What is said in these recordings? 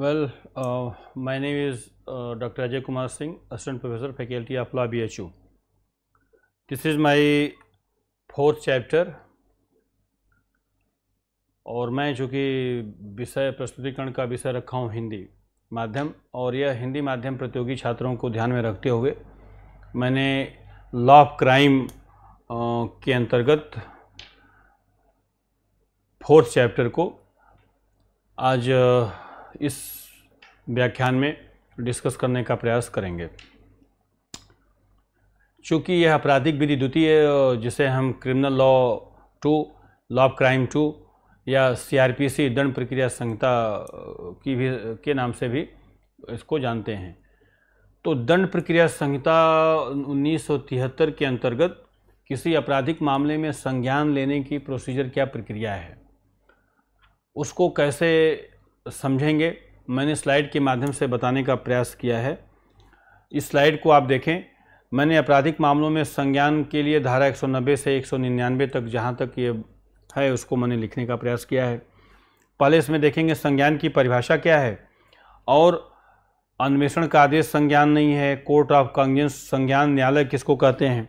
Well, uh, my name is uh, Dr. Ajay Kumar Singh, Assistant Professor, Faculty of Law, BHU. This is my fourth chapter और मैं चूँकि विषय प्रस्तुतिकरण का विषय रखा हूँ हिंदी माध्यम और यह हिंदी माध्यम प्रतियोगी छात्रों को ध्यान में रखते हुए मैंने लॉ ऑफ क्राइम के अंतर्गत फोर्थ चैप्टर को आज uh, इस व्याख्यान में डिस्कस करने का प्रयास करेंगे चूँकि यह आपराधिक विधि द्वितीय जिसे हम criminal law two law of crime two या सीआरपीसी दंड प्रक्रिया संहिता की भी के नाम से भी इसको जानते हैं तो दंड प्रक्रिया संहिता 1973 के अंतर्गत किसी आपराधिक मामले में संज्ञान लेने की प्रोसीजर क्या प्रक्रिया है उसको कैसे समझेंगे मैंने स्लाइड के माध्यम से बताने का प्रयास किया है इस स्लाइड को आप देखें मैंने आपराधिक मामलों में संज्ञान के लिए धारा 190 से 199 तक जहाँ तक ये है उसको मैंने लिखने का प्रयास किया है पहले इसमें देखेंगे संज्ञान की परिभाषा क्या है और अन्वेषण का आदेश संज्ञान नहीं है कोर्ट ऑफ कॉन्जेंस संज्ञान न्यायालय किसको कहते हैं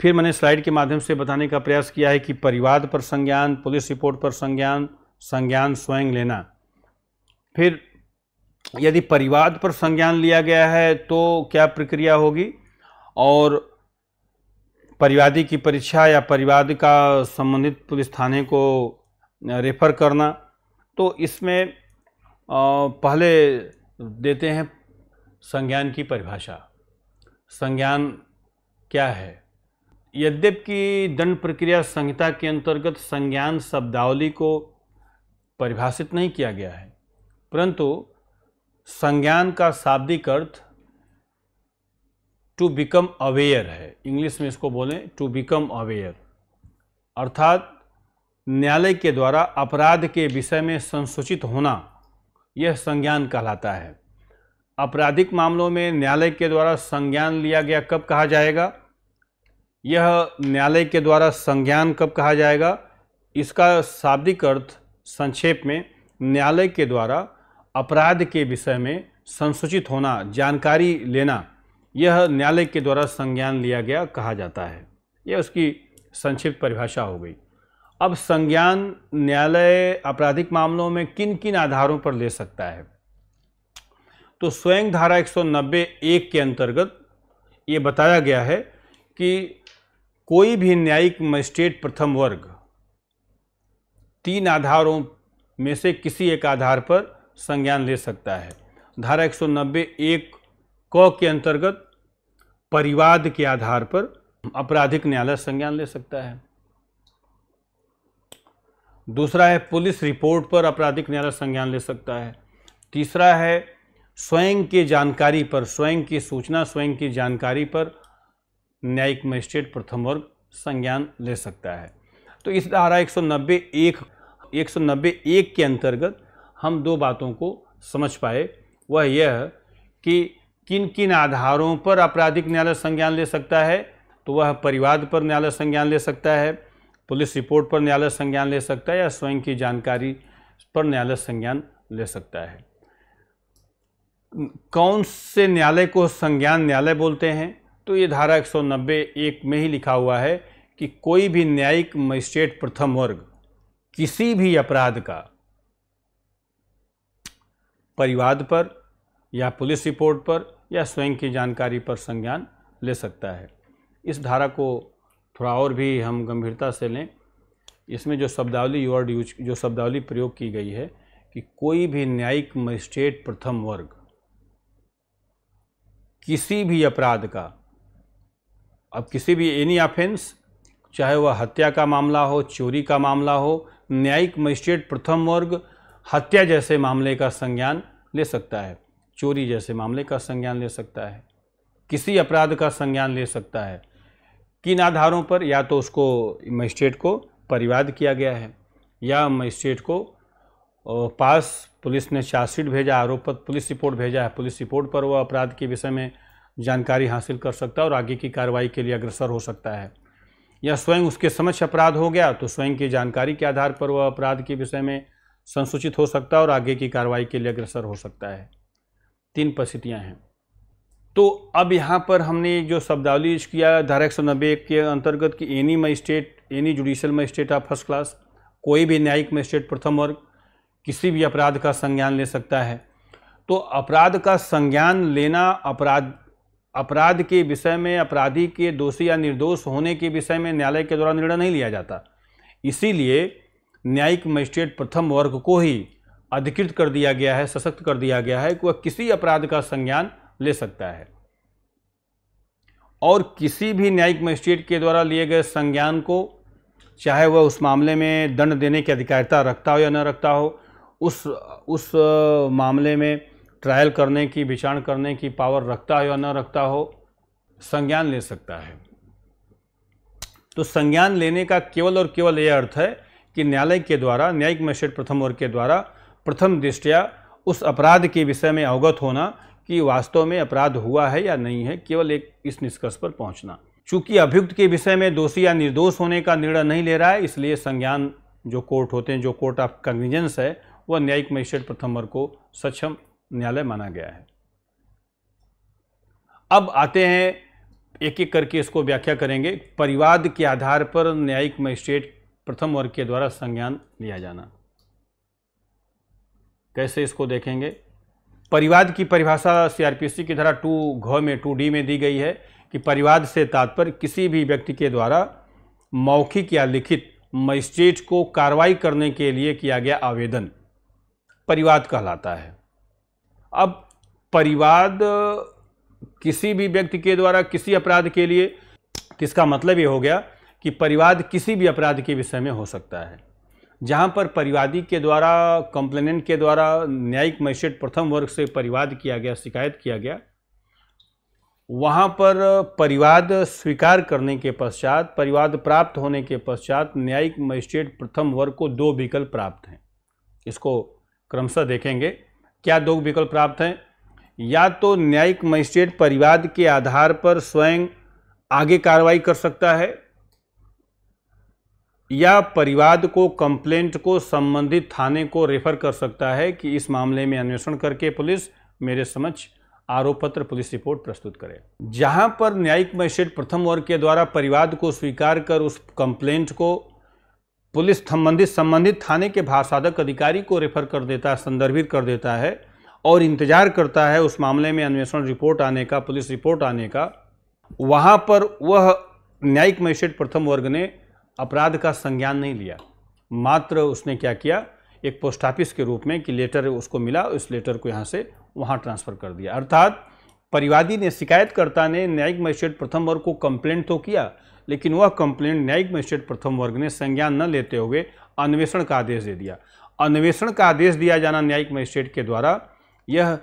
फिर मैंने स्लाइड के माध्यम से बताने का प्रयास किया है कि परिवाद पर संज्ञान पुलिस रिपोर्ट पर संज्ञान संज्ञान स्वयं लेना फिर यदि परिवाद पर संज्ञान लिया गया है तो क्या प्रक्रिया होगी और परिवादी की परीक्षा या परिवाद का संबंधित पुलिस थाने को रेफर करना तो इसमें पहले देते हैं संज्ञान की परिभाषा संज्ञान क्या है यद्यप की दंड प्रक्रिया संहिता के अंतर्गत संज्ञान शब्दावली को परिभाषित नहीं किया गया है परंतु संज्ञान का शाब्दिक अर्थ टू बिकम अवेयर है इंग्लिश में इसको बोलें टू बिकम अवेयर अर्थात न्यायालय के द्वारा अपराध के विषय में संसूचित होना यह संज्ञान कहलाता है आपराधिक मामलों में न्यायालय के द्वारा संज्ञान लिया गया कब कहा जाएगा यह न्यायालय के द्वारा संज्ञान कब कहा जाएगा इसका शाब्दिक अर्थ संक्षेप में न्यायालय के द्वारा अपराध के विषय में संसूचित होना जानकारी लेना यह न्यायालय के द्वारा संज्ञान लिया गया कहा जाता है यह उसकी संक्षिप्त परिभाषा हो गई अब संज्ञान न्यायालय आपराधिक मामलों में किन किन आधारों पर ले सकता है तो स्वयं धारा 190 एक के अंतर्गत ये बताया गया है कि कोई भी न्यायिक मजिस्ट्रेट प्रथम वर्ग तीन आधारों में से किसी एक आधार पर संज्ञान ले सकता है धारा 190 एक क के अंतर्गत परिवाद के आधार पर आपराधिक न्यायालय संज्ञान ले सकता है दूसरा है पुलिस रिपोर्ट पर आपराधिक न्यायालय संज्ञान ले सकता है तीसरा है स्वयं के जानकारी पर स्वयं की सूचना स्वयं की जानकारी पर न्यायिक मजिस्ट्रेट प्रथम वर्ग संज्ञान ले सकता है तो इस धारा 190 एक नब्बे एक के अंतर्गत हम दो बातों को समझ पाए वह यह कि किन किन आधारों पर आपराधिक न्यायालय संज्ञान ले सकता है तो वह परिवाद पर न्यायालय संज्ञान ले सकता है पुलिस रिपोर्ट पर न्यायालय संज्ञान ले सकता है या स्वयं की जानकारी पर न्यायालय संज्ञान ले सकता है कौन से न्यायालय को संज्ञान न्यायालय बोलते हैं तो ये धारा एक एक में ही लिखा हुआ है कि कोई भी न्यायिक मजिस्ट्रेट प्रथम वर्ग किसी भी अपराध का परिवाद पर या पुलिस रिपोर्ट पर या स्वयं की जानकारी पर संज्ञान ले सकता है इस धारा को थोड़ा और भी हम गंभीरता से लें इसमें जो शब्दावली वर्ड यूज जो शब्दावली प्रयोग की गई है कि कोई भी न्यायिक मजिस्ट्रेट प्रथम वर्ग किसी भी अपराध का अब किसी भी एनी ऑफेंस चाहे वह हत्या का मामला हो चोरी का मामला हो न्यायिक मजिस्ट्रेट प्रथम वर्ग हत्या जैसे मामले का संज्ञान ले सकता है चोरी जैसे मामले का संज्ञान ले सकता है किसी अपराध का संज्ञान ले सकता है किन आधारों पर या तो उसको मजिस्ट्रेट को परिवाद किया गया है या मजिस्ट्रेट को पास पुलिस ने चार्जशीट भेजा आरोप पत्र पुलिस रिपोर्ट भेजा है पुलिस रिपोर्ट पर वह अपराध के विषय में जानकारी हासिल कर सकता है और आगे की कार्रवाई के लिए अग्रसर हो सकता है या स्वयं उसके समक्ष अपराध हो गया तो स्वयं की जानकारी के आधार पर वह अपराध के विषय में संसूचित हो सकता है और आगे की कार्रवाई के लिए अग्रसर हो सकता है तीन परिस्थितियाँ हैं तो अब यहाँ पर हमने जो शब्दावली किया धारा एक सौ नब्बे के अंतर्गत कि any magistrate any judicial magistrate of first class कोई भी न्यायिक मजिस्ट्रेट प्रथम वर्ग किसी भी अपराध का संज्ञान ले सकता है तो अपराध का संज्ञान लेना अपराध अपराध के विषय में अपराधी के दोषी या निर्दोष होने के विषय में न्यायालय के द्वारा निर्णय नहीं लिया जाता इसीलिए न्यायिक मजिस्ट्रेट प्रथम वर्ग को ही अधिकृत कर दिया गया है सशक्त कर दिया गया है कि वह किसी अपराध का संज्ञान ले सकता है और किसी भी न्यायिक मजिस्ट्रेट के द्वारा लिए गए संज्ञान को चाहे वह उस मामले में दंड देने की अधिकारिता रखता हो या न रखता हो उस उस मामले में ट्रायल करने की विचारण करने की पावर रखता हो या न रखता हो संज्ञान ले सकता है तो संज्ञान लेने का केवल और केवल यह अर्थ है कि न्यायालय के द्वारा न्यायिक मजिस्ट्रेट प्रथम वर्ग के द्वारा प्रथम दृष्टया उस अपराध के विषय में अवगत होना कि वास्तव में अपराध हुआ है या नहीं है केवल एक इस निष्कर्ष पर पहुंचना चूंकि अभियुक्त के विषय में दोषी या निर्दोष होने का निर्णय नहीं ले रहा है इसलिए संज्ञान जो कोर्ट होते हैं जो कोर्ट ऑफ कन्विजेंस है वह न्यायिक मजिस्ट्रेट प्रथम वर्ग को सक्षम न्यायालय माना गया है अब आते हैं एक एक करके इसको व्याख्या करेंगे परिवाद के आधार पर न्यायिक मजिस्ट्रेट प्रथम वर्ग के द्वारा संज्ञान लिया जाना कैसे इसको देखेंगे परिवाद की परिभाषा सीआरपीसी की धारा टू घ में टू डी में दी गई है कि परिवाद से तात्पर्य किसी भी व्यक्ति के द्वारा मौखिक या लिखित मजिस्ट्रेट को कार्रवाई करने के लिए किया गया आवेदन परिवाद कहलाता है अब परिवाद किसी भी व्यक्ति के द्वारा किसी अपराध के लिए किसका इसका मतलब ये हो गया कि परिवाद किसी भी अपराध के विषय में हो सकता है जहाँ पर परिवादी के द्वारा कंप्लेनेंट के द्वारा न्यायिक मजिस्ट्रेट प्रथम वर्ग से परिवाद किया गया शिकायत किया गया वहाँ पर परिवाद स्वीकार करने के पश्चात परिवाद प्राप्त होने के पश्चात न्यायिक मजिस्ट्रेट प्रथम वर्ग को दो विकल्प प्राप्त हैं इसको क्रमशः देखेंगे क्या दो विकल्प प्राप्त हैं या तो न्यायिक मजिस्ट्रेट परिवाद के आधार पर स्वयं आगे कार्रवाई कर सकता है या परिवाद को कंप्लेंट को संबंधित थाने को रेफर कर सकता है कि इस मामले में अन्वेषण करके पुलिस मेरे समक्ष आरोप पत्र पुलिस रिपोर्ट प्रस्तुत करे जहां पर न्यायिक मजिस्ट्रेट प्रथम वर्ग के द्वारा परिवाद को स्वीकार कर उस कंप्लेंट को पुलिस संबंधित संबंधित थाने के भाषाधक अधिकारी को रेफर कर देता है संदर्भित कर देता है और इंतजार करता है उस मामले में अन्वेषण रिपोर्ट आने का पुलिस रिपोर्ट आने का वहाँ पर वह न्यायिक मजिस्ट्रेट प्रथम वर्ग ने अपराध का संज्ञान नहीं लिया मात्र उसने क्या किया एक पोस्ट ऑफिस के रूप में कि लेटर उसको मिला उस लेटर को यहाँ से वहाँ ट्रांसफ़र कर दिया अर्थात परिवादी ने शिकायतकर्ता ने न्यायिक मजिस्ट्रेट प्रथम वर्ग को कंप्लेंट तो किया लेकिन वह कंप्लेंट न्यायिक मजिस्ट्रेट प्रथम वर्ग ने संज्ञान न लेते हुए अन्वेषण का आदेश दे दिया अन्वेषण का आदेश दिया जाना न्यायिक मजिस्ट्रेट के द्वारा यह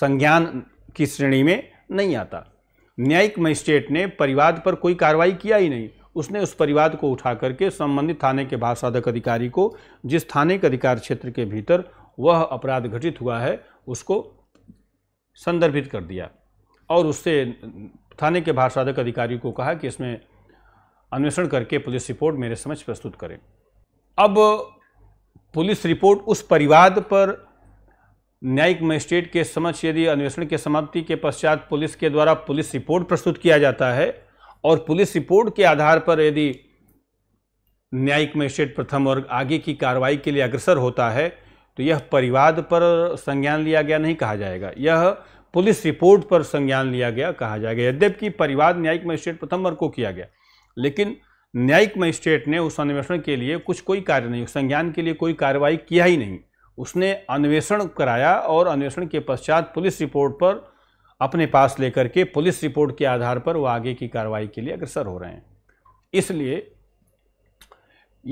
संज्ञान की श्रेणी में नहीं आता न्यायिक मजिस्ट्रेट ने परिवाद पर कोई कार्रवाई किया ही नहीं उसने उस परिवाद को उठा करके संबंधित थाने के साधक अधिकारी को जिस थाने के अधिकार क्षेत्र के भीतर वह अपराध घटित हुआ है उसको संदर्भित कर दिया और उससे थाने के साधक अधिकारी को कहा कि इसमें अन्वेषण करके पुलिस रिपोर्ट मेरे समक्ष प्रस्तुत करें अब पुलिस रिपोर्ट उस परिवाद पर न्यायिक मजिस्ट्रेट के समक्ष यदि अन्वेषण के समाप्ति के पश्चात पुलिस के द्वारा पुलिस रिपोर्ट प्रस्तुत किया जाता है और पुलिस रिपोर्ट के आधार पर यदि न्यायिक मजिस्ट्रेट प्रथम वर्ग आगे की कार्रवाई के लिए अग्रसर होता है तो यह परिवाद पर संज्ञान लिया गया नहीं कहा जाएगा यह पुलिस रिपोर्ट पर संज्ञान लिया गया कहा जाएगा यद्यपि कि परिवाद न्यायिक मजिस्ट्रेट प्रथम वर्ग को किया गया लेकिन न्यायिक मजिस्ट्रेट ने उस अन्वेषण के लिए कुछ कोई कार्य नहीं संज्ञान के लिए कोई कार्रवाई किया ही नहीं उसने अन्वेषण कराया और अन्वेषण के पश्चात पुलिस रिपोर्ट पर अपने पास लेकर के पुलिस रिपोर्ट के आधार पर वो आगे की कार्रवाई के लिए अग्रसर हो रहे हैं इसलिए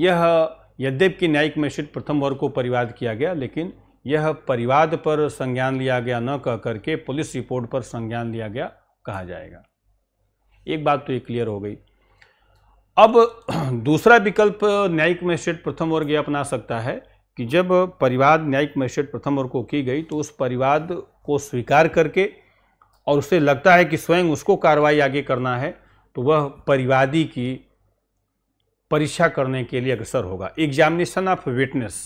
यह यद्यप की न्यायिक मजिस्ट्रेट प्रथम वर्ग को परिवाद किया गया लेकिन यह परिवाद पर संज्ञान लिया गया न कह करके पुलिस रिपोर्ट पर संज्ञान लिया गया कहा जाएगा एक बात तो ये क्लियर हो गई अब दूसरा विकल्प न्यायिक मजिस्ट्रेट प्रथम वर्ग ये अपना सकता है कि जब परिवाद न्यायिक मजिस्ट्रेट प्रथम वर्ग को की गई तो उस परिवाद को स्वीकार करके और उसे लगता है कि स्वयं उसको कार्रवाई आगे करना है तो वह परिवादी की परीक्षा करने के लिए अग्रसर होगा एग्जामिनेशन ऑफ विटनेस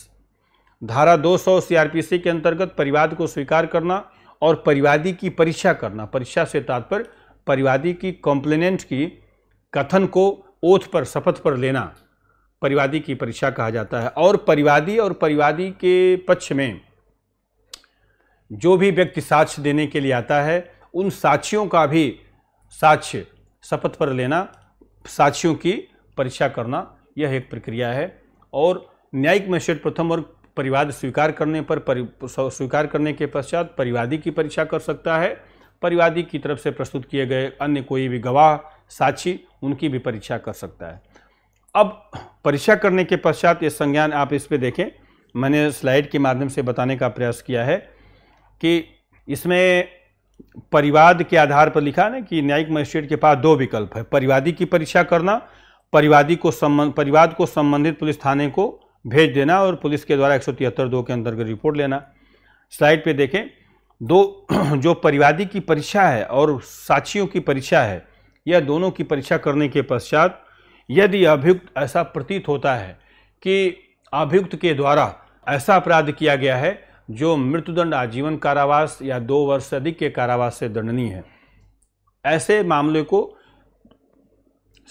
धारा 200 सीआरपीसी के अंतर्गत परिवाद को स्वीकार करना और परिवादी की परीक्षा करना परीक्षा से तात्पर्य परिवादी की कॉम्प्लेनेंट की कथन को ओथ पर शपथ पर लेना परिवादी की परीक्षा कहा जाता है और परिवादी और परिवादी के पक्ष में जो भी व्यक्ति साक्ष्य देने के लिए आता है उन साक्षियों का भी साक्ष्य शपथ पर लेना साक्षियों की परीक्षा करना यह एक प्रक्रिया है और न्यायिक मजिस्ट्रेट प्रथम वर्ग परिवाद स्वीकार करने पर परि स्वीकार करने के पश्चात परिवादी की परीक्षा कर सकता है परिवादी की तरफ से प्रस्तुत किए गए अन्य कोई भी गवाह साक्षी उनकी भी परीक्षा कर सकता है अब परीक्षा करने के पश्चात ये संज्ञान आप इस पर देखें मैंने स्लाइड के माध्यम से बताने का प्रयास किया है कि इसमें परिवाद के आधार पर लिखा ना कि न्यायिक मजिस्ट्रेट के पास दो विकल्प है परिवादी की परीक्षा करना परिवादी को संबंध परिवाद को संबंधित पुलिस थाने को भेज देना और पुलिस के द्वारा एक सौ तिहत्तर दो के अंतर्गत रिपोर्ट लेना स्लाइड पे देखें दो जो परिवादी की परीक्षा है और साक्षियों की परीक्षा है यह दोनों की परीक्षा करने के पश्चात यदि अभियुक्त ऐसा प्रतीत होता है कि अभियुक्त के द्वारा ऐसा अपराध किया गया है जो मृत्युदंड आजीवन कारावास या दो वर्ष से अधिक के कारावास से दंडनीय है ऐसे मामले को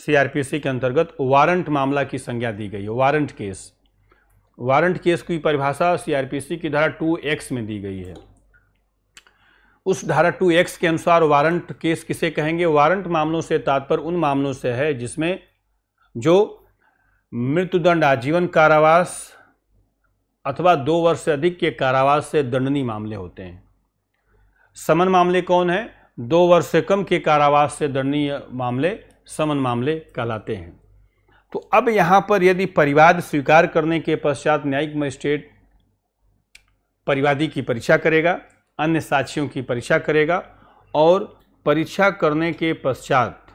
सीआरपीसी के अंतर्गत वारंट मामला की संज्ञा दी गई है वारंट केस वारंट केस की परिभाषा सीआरपीसी की धारा टू एक्स में दी गई है उस धारा टू एक्स के अनुसार वारंट केस किसे कहेंगे वारंट मामलों से तात्पर्य उन मामलों से है जिसमें जो मृत्युदंड आजीवन कारावास अथवा दो वर्ष से अधिक के कारावास से दंडनीय मामले होते हैं समन मामले कौन है दो वर्ष से कम के कारावास से दंडनीय मामले समन मामले कहलाते हैं तो अब यहाँ पर यदि परिवाद स्वीकार करने के पश्चात न्यायिक मजिस्ट्रेट परिवादी की परीक्षा करेगा अन्य साक्षियों की परीक्षा करेगा और परीक्षा करने के पश्चात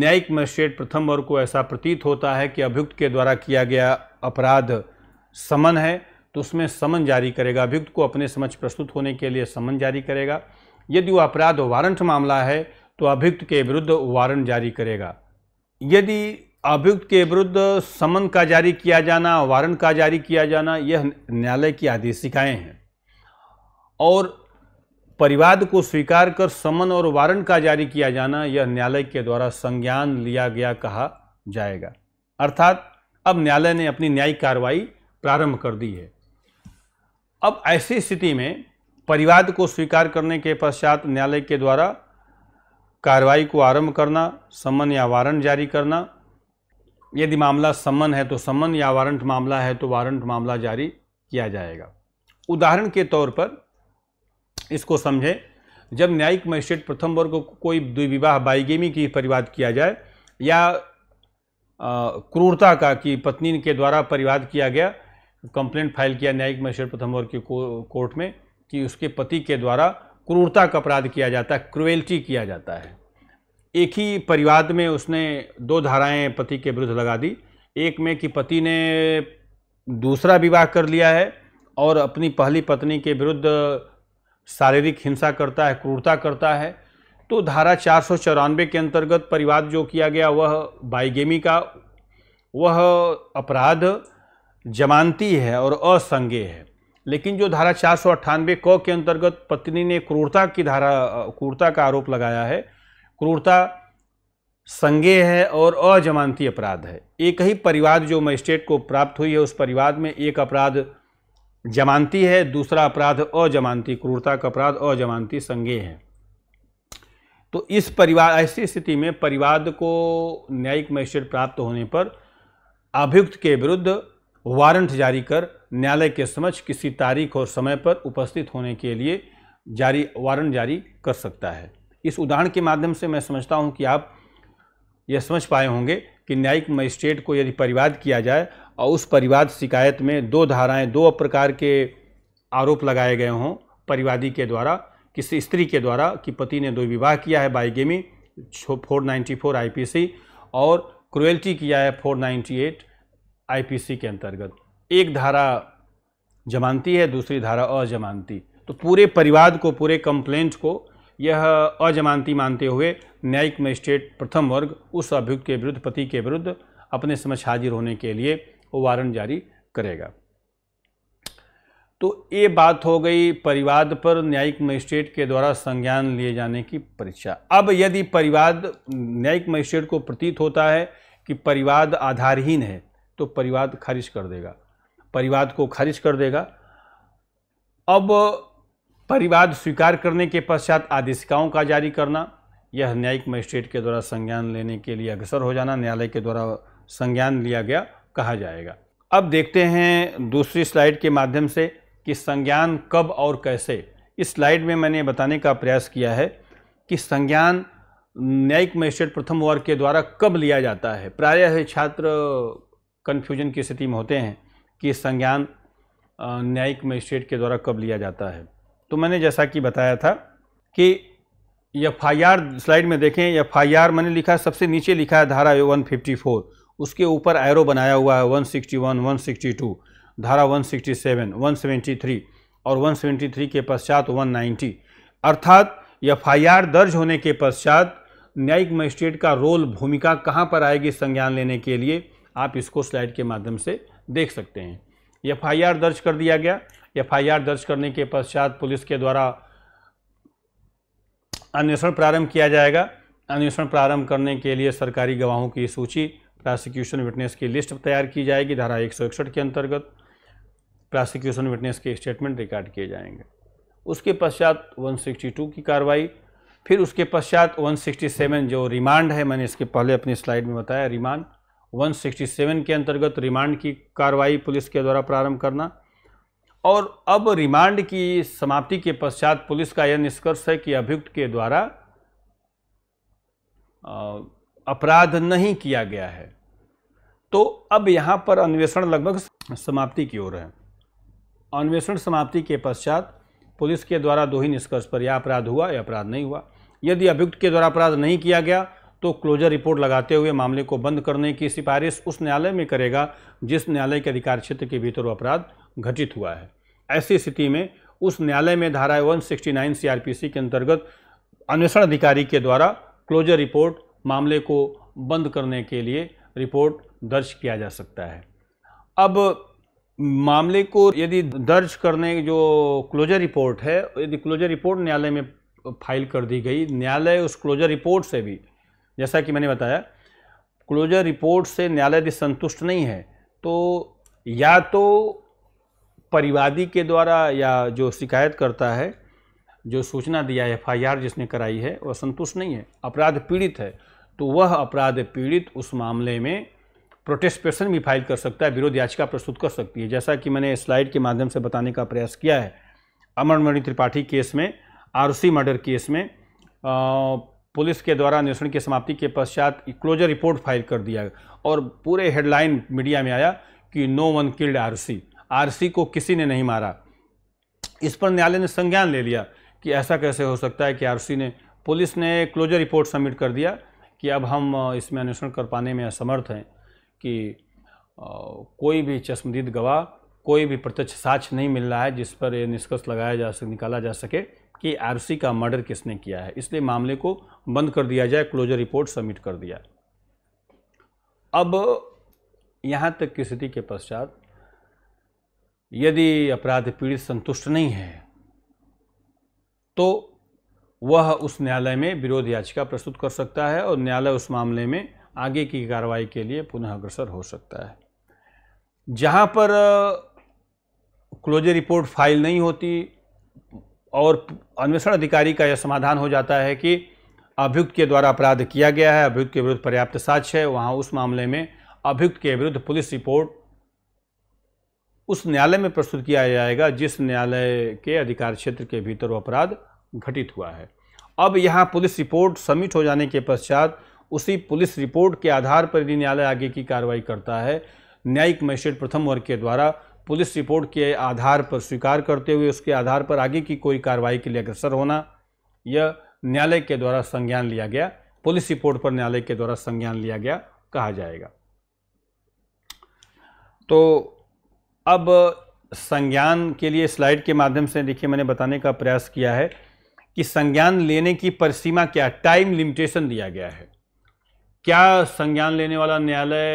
न्यायिक मजिस्ट्रेट प्रथम वर्ग को ऐसा प्रतीत होता है कि अभियुक्त के द्वारा किया गया अपराध समन है तो उसमें समन जारी करेगा अभियुक्त को अपने समक्ष प्रस्तुत होने के लिए समन जारी करेगा यदि वह अपराध वारंट मामला है तो अभियुक्त के विरुद्ध वारंट जारी करेगा यदि अभियुक्त के विरुद्ध समन का जारी किया जाना वारंट का जारी किया जाना यह न्यायालय की आदेशिकाएँ हैं और परिवाद को स्वीकार कर समन और वारंट का जारी किया जाना यह न्यायालय के द्वारा संज्ञान लिया गया कहा जाएगा अर्थात अब न्यायालय ने अपनी न्यायिक कार्रवाई प्रारंभ कर दी है अब ऐसी स्थिति में परिवाद को स्वीकार करने के पश्चात न्यायालय के द्वारा कार्रवाई को आरंभ करना समन या वारंट जारी करना यदि मामला समन है तो समन या वारंट मामला है तो वारंट मामला जारी किया जाएगा उदाहरण के तौर पर इसको समझें जब न्यायिक मजिस्ट्रेट प्रथम वर्ग को कोई द्विविवाह बाइगेमी की परिवाद किया जाए या क्रूरता का कि पत्नी के द्वारा परिवाद किया गया कंप्लेंट फाइल किया न्यायिक मजिस्ट्रेट प्रथम वर्ग की कोर्ट में कि उसके पति के द्वारा क्रूरता का अपराध किया जाता है क्रुएल्टी किया जाता है एक ही परिवार में उसने दो धाराएं पति के विरुद्ध लगा दी एक में कि पति ने दूसरा विवाह कर लिया है और अपनी पहली पत्नी के विरुद्ध शारीरिक हिंसा करता है क्रूरता करता है तो धारा चार के अंतर्गत परिवाद जो किया गया वह बाइगेमी का वह अपराध जमानती है और असंगे है लेकिन जो धारा चार सौ अट्ठानवे क के अंतर्गत पत्नी ने क्रूरता की धारा क्रूरता का आरोप लगाया है क्रूरता संगे है और अजमानती अपराध है एक ही परिवाद जो मजिस्ट्रेट को प्राप्त हुई है उस परिवाद में एक अपराध जमानती है दूसरा अपराध अजमानती क्रूरता का अपराध अजमानती संगे है तो इस परिवार ऐसी स्थिति में परिवाद को न्यायिक मजिस्ट्रेट प्राप्त होने पर अभियुक्त के विरुद्ध वारंट जारी कर न्यायालय के समक्ष किसी तारीख और समय पर उपस्थित होने के लिए जारी वारंट जारी कर सकता है इस उदाहरण के माध्यम से मैं समझता हूँ कि आप यह समझ पाए होंगे कि न्यायिक मजिस्ट्रेट को यदि परिवाद किया जाए और उस परिवाद शिकायत में दो धाराएं दो प्रकार के आरोप लगाए गए हों परिवादी के द्वारा किसी स्त्री के द्वारा कि पति ने दो विवाह किया है bigamy four ninety four I और क्रुएल्टी किया है फोर नाइन्टी एट आईपीसी के अंतर्गत एक धारा जमानती है दूसरी धारा अजमानती तो पूरे परिवाद को पूरे कंप्लेंट को यह अजमानती मानते हुए न्यायिक मजिस्ट्रेट प्रथम वर्ग उस अभियुक्त के विरुद्ध पति के विरुद्ध अपने समक्ष हाजिर होने के लिए वारंट जारी करेगा तो ये बात हो गई परिवाद पर न्यायिक मजिस्ट्रेट के द्वारा संज्ञान लिए जाने की परीक्षा अब यदि परिवाद न्यायिक मजिस्ट्रेट को प्रतीत होता है कि परिवाद आधारहीन है तो परिवाद खारिज कर देगा परिवाद को खारिज कर देगा अब परिवाद स्वीकार करने के पश्चात आदेशिकाओं का जारी करना यह न्यायिक मजिस्ट्रेट के द्वारा संज्ञान लेने के लिए अग्रसर हो जाना न्यायालय के द्वारा संज्ञान लिया गया कहा जाएगा अब देखते हैं दूसरी स्लाइड के माध्यम से कि संज्ञान कब और कैसे इस स्लाइड में मैंने बताने का प्रयास किया है कि संज्ञान न्यायिक मजिस्ट्रेट प्रथम वर्ग के द्वारा कब लिया जाता है प्रायः छात्र कन्फ्यूजन की स्थिति में होते हैं कि संज्ञान न्यायिक मजिस्ट्रेट के द्वारा कब लिया जाता है तो मैंने जैसा कि बताया था कि एफ आई आर स्लाइड में देखें एफ आई आर मैंने लिखा सबसे नीचे लिखा है धारा वन फिफ्टी फोर उसके ऊपर एरो बनाया हुआ है one sixty one one sixty two धारा one sixty seven one seventy three और वन सेवेंटी थ्री के पश्चात वन नाइन्टी अर्थात एफ आई आर दर्ज होने के पश्चात न्यायिक मजिस्ट्रेट का रोल भूमिका कहाँ पर आएगी संज्ञान लेने के लिए आप इसको स्लाइड के माध्यम से देख सकते हैं एफ दर्ज कर दिया गया एफ दर्ज करने के पश्चात पुलिस के द्वारा अन्वेषण प्रारंभ किया जाएगा अन्वेषण प्रारंभ करने के लिए सरकारी गवाहों की सूची प्रोसिक्यूशन विटनेस की लिस्ट तैयार की जाएगी धारा एक के अंतर्गत प्रोसिक्यूशन विटनेस के स्टेटमेंट रिकॉर्ड किए जाएंगे उसके पश्चात 162 की कार्रवाई फिर उसके पश्चात 167 जो रिमांड है मैंने इसके पहले अपनी स्लाइड में बताया रिमांड 167 के अंतर्गत रिमांड की कार्रवाई पुलिस के द्वारा प्रारंभ करना और अब रिमांड की समाप्ति के पश्चात पुलिस का यह निष्कर्ष है कि अभियुक्त के द्वारा अपराध नहीं किया गया है तो अब यहाँ पर अन्वेषण लगभग समाप्ति की ओर है अन्वेषण समाप्ति के पश्चात पुलिस के द्वारा दो ही निष्कर्ष पर यह अपराध हुआ या अपराध नहीं हुआ यदि अभियुक्त के द्वारा अपराध नहीं किया गया तो क्लोजर रिपोर्ट लगाते हुए मामले को बंद करने की सिफारिश उस न्यायालय में करेगा जिस न्यायालय के अधिकार क्षेत्र के भीतर वो अपराध घटित हुआ है ऐसी स्थिति में उस न्यायालय में धारा 169 सीआरपीसी के अंतर्गत अन्वेषण अधिकारी के द्वारा क्लोजर रिपोर्ट मामले को बंद करने के लिए रिपोर्ट दर्ज किया जा सकता है अब मामले को यदि दर्ज करने जो क्लोजर रिपोर्ट है यदि क्लोजर रिपोर्ट न्यायालय में फाइल कर दी गई न्यायालय उस क्लोजर रिपोर्ट से भी जैसा कि मैंने बताया क्लोजर रिपोर्ट से न्यायालय यदि संतुष्ट नहीं है तो या तो परिवादी के द्वारा या जो शिकायत करता है जो सूचना दिया एफ आई आर जिसने कराई है वह संतुष्ट नहीं है अपराध पीड़ित है तो वह अपराध पीड़ित उस मामले में प्रोटेस्टेशन भी फाइल कर सकता है विरोध याचिका प्रस्तुत कर सकती है जैसा कि मैंने स्लाइड के माध्यम से बताने का प्रयास किया है अमरमणि त्रिपाठी केस में आरुषि मर्डर केस में पुलिस के द्वारा अन्वेषण की समाप्ति के पश्चात क्लोजर रिपोर्ट फाइल कर दिया और पूरे हेडलाइन मीडिया में आया कि no one killed Aarushi Aarushi को किसी ने नहीं मारा इस पर न्यायालय ने संज्ञान ले लिया कि ऐसा कैसे हो सकता है कि आरसी ने पुलिस ने क्लोजर रिपोर्ट सबमिट कर दिया कि अब हम इसमें अन्वेषण कर पाने में असमर्थ हैं कि कोई भी चश्मदीद गवाह कोई भी प्रत्यक्ष साक्ष्य नहीं मिल रहा है जिस पर ये निष्कर्ष लगाया जा सके निकाला जा सके कि आरसी का मर्डर किसने किया है इसलिए मामले को बंद कर दिया जाए क्लोजर रिपोर्ट सबमिट कर दिया अब यहाँ तक की स्थिति के पश्चात यदि अपराध पीड़ित संतुष्ट नहीं है तो वह उस न्यायालय में विरोध याचिका प्रस्तुत कर सकता है और न्यायालय उस मामले में आगे की कार्रवाई के लिए पुनः अग्रसर हो सकता है जहाँ पर क्लोजर रिपोर्ट फाइल नहीं होती और अन्वेषण अधिकारी का यह समाधान हो जाता है कि अभियुक्त के द्वारा अपराध किया गया है अभियुक्त के विरुद्ध पर्याप्त साक्ष्य है वहाँ उस मामले में अभियुक्त के विरुद्ध पुलिस रिपोर्ट उस न्यायालय में प्रस्तुत किया जाएगा जिस न्यायालय के अधिकार क्षेत्र के भीतर वो अपराध घटित हुआ है अब यहाँ पुलिस रिपोर्ट सबमिट हो जाने के पश्चात उसी पुलिस रिपोर्ट के आधार पर यदि न्यायालय आगे की कार्रवाई करता है न्यायिक मजिस्ट्रेट प्रथम वर्ग के द्वारा पुलिस रिपोर्ट के आधार पर स्वीकार करते हुए उसके आधार पर आगे की कोई कार्रवाई के लिए अग्रसर होना यह न्यायालय के द्वारा संज्ञान लिया गया पुलिस रिपोर्ट पर न्यायालय के द्वारा संज्ञान लिया गया कहा जाएगा तो अब संज्ञान के लिए स्लाइड के माध्यम से देखिए मैंने बताने का प्रयास किया है कि संज्ञान लेने की परिसीमा क्या टाइम लिमिटेशन दिया गया है क्या संज्ञान लेने वाला न्यायालय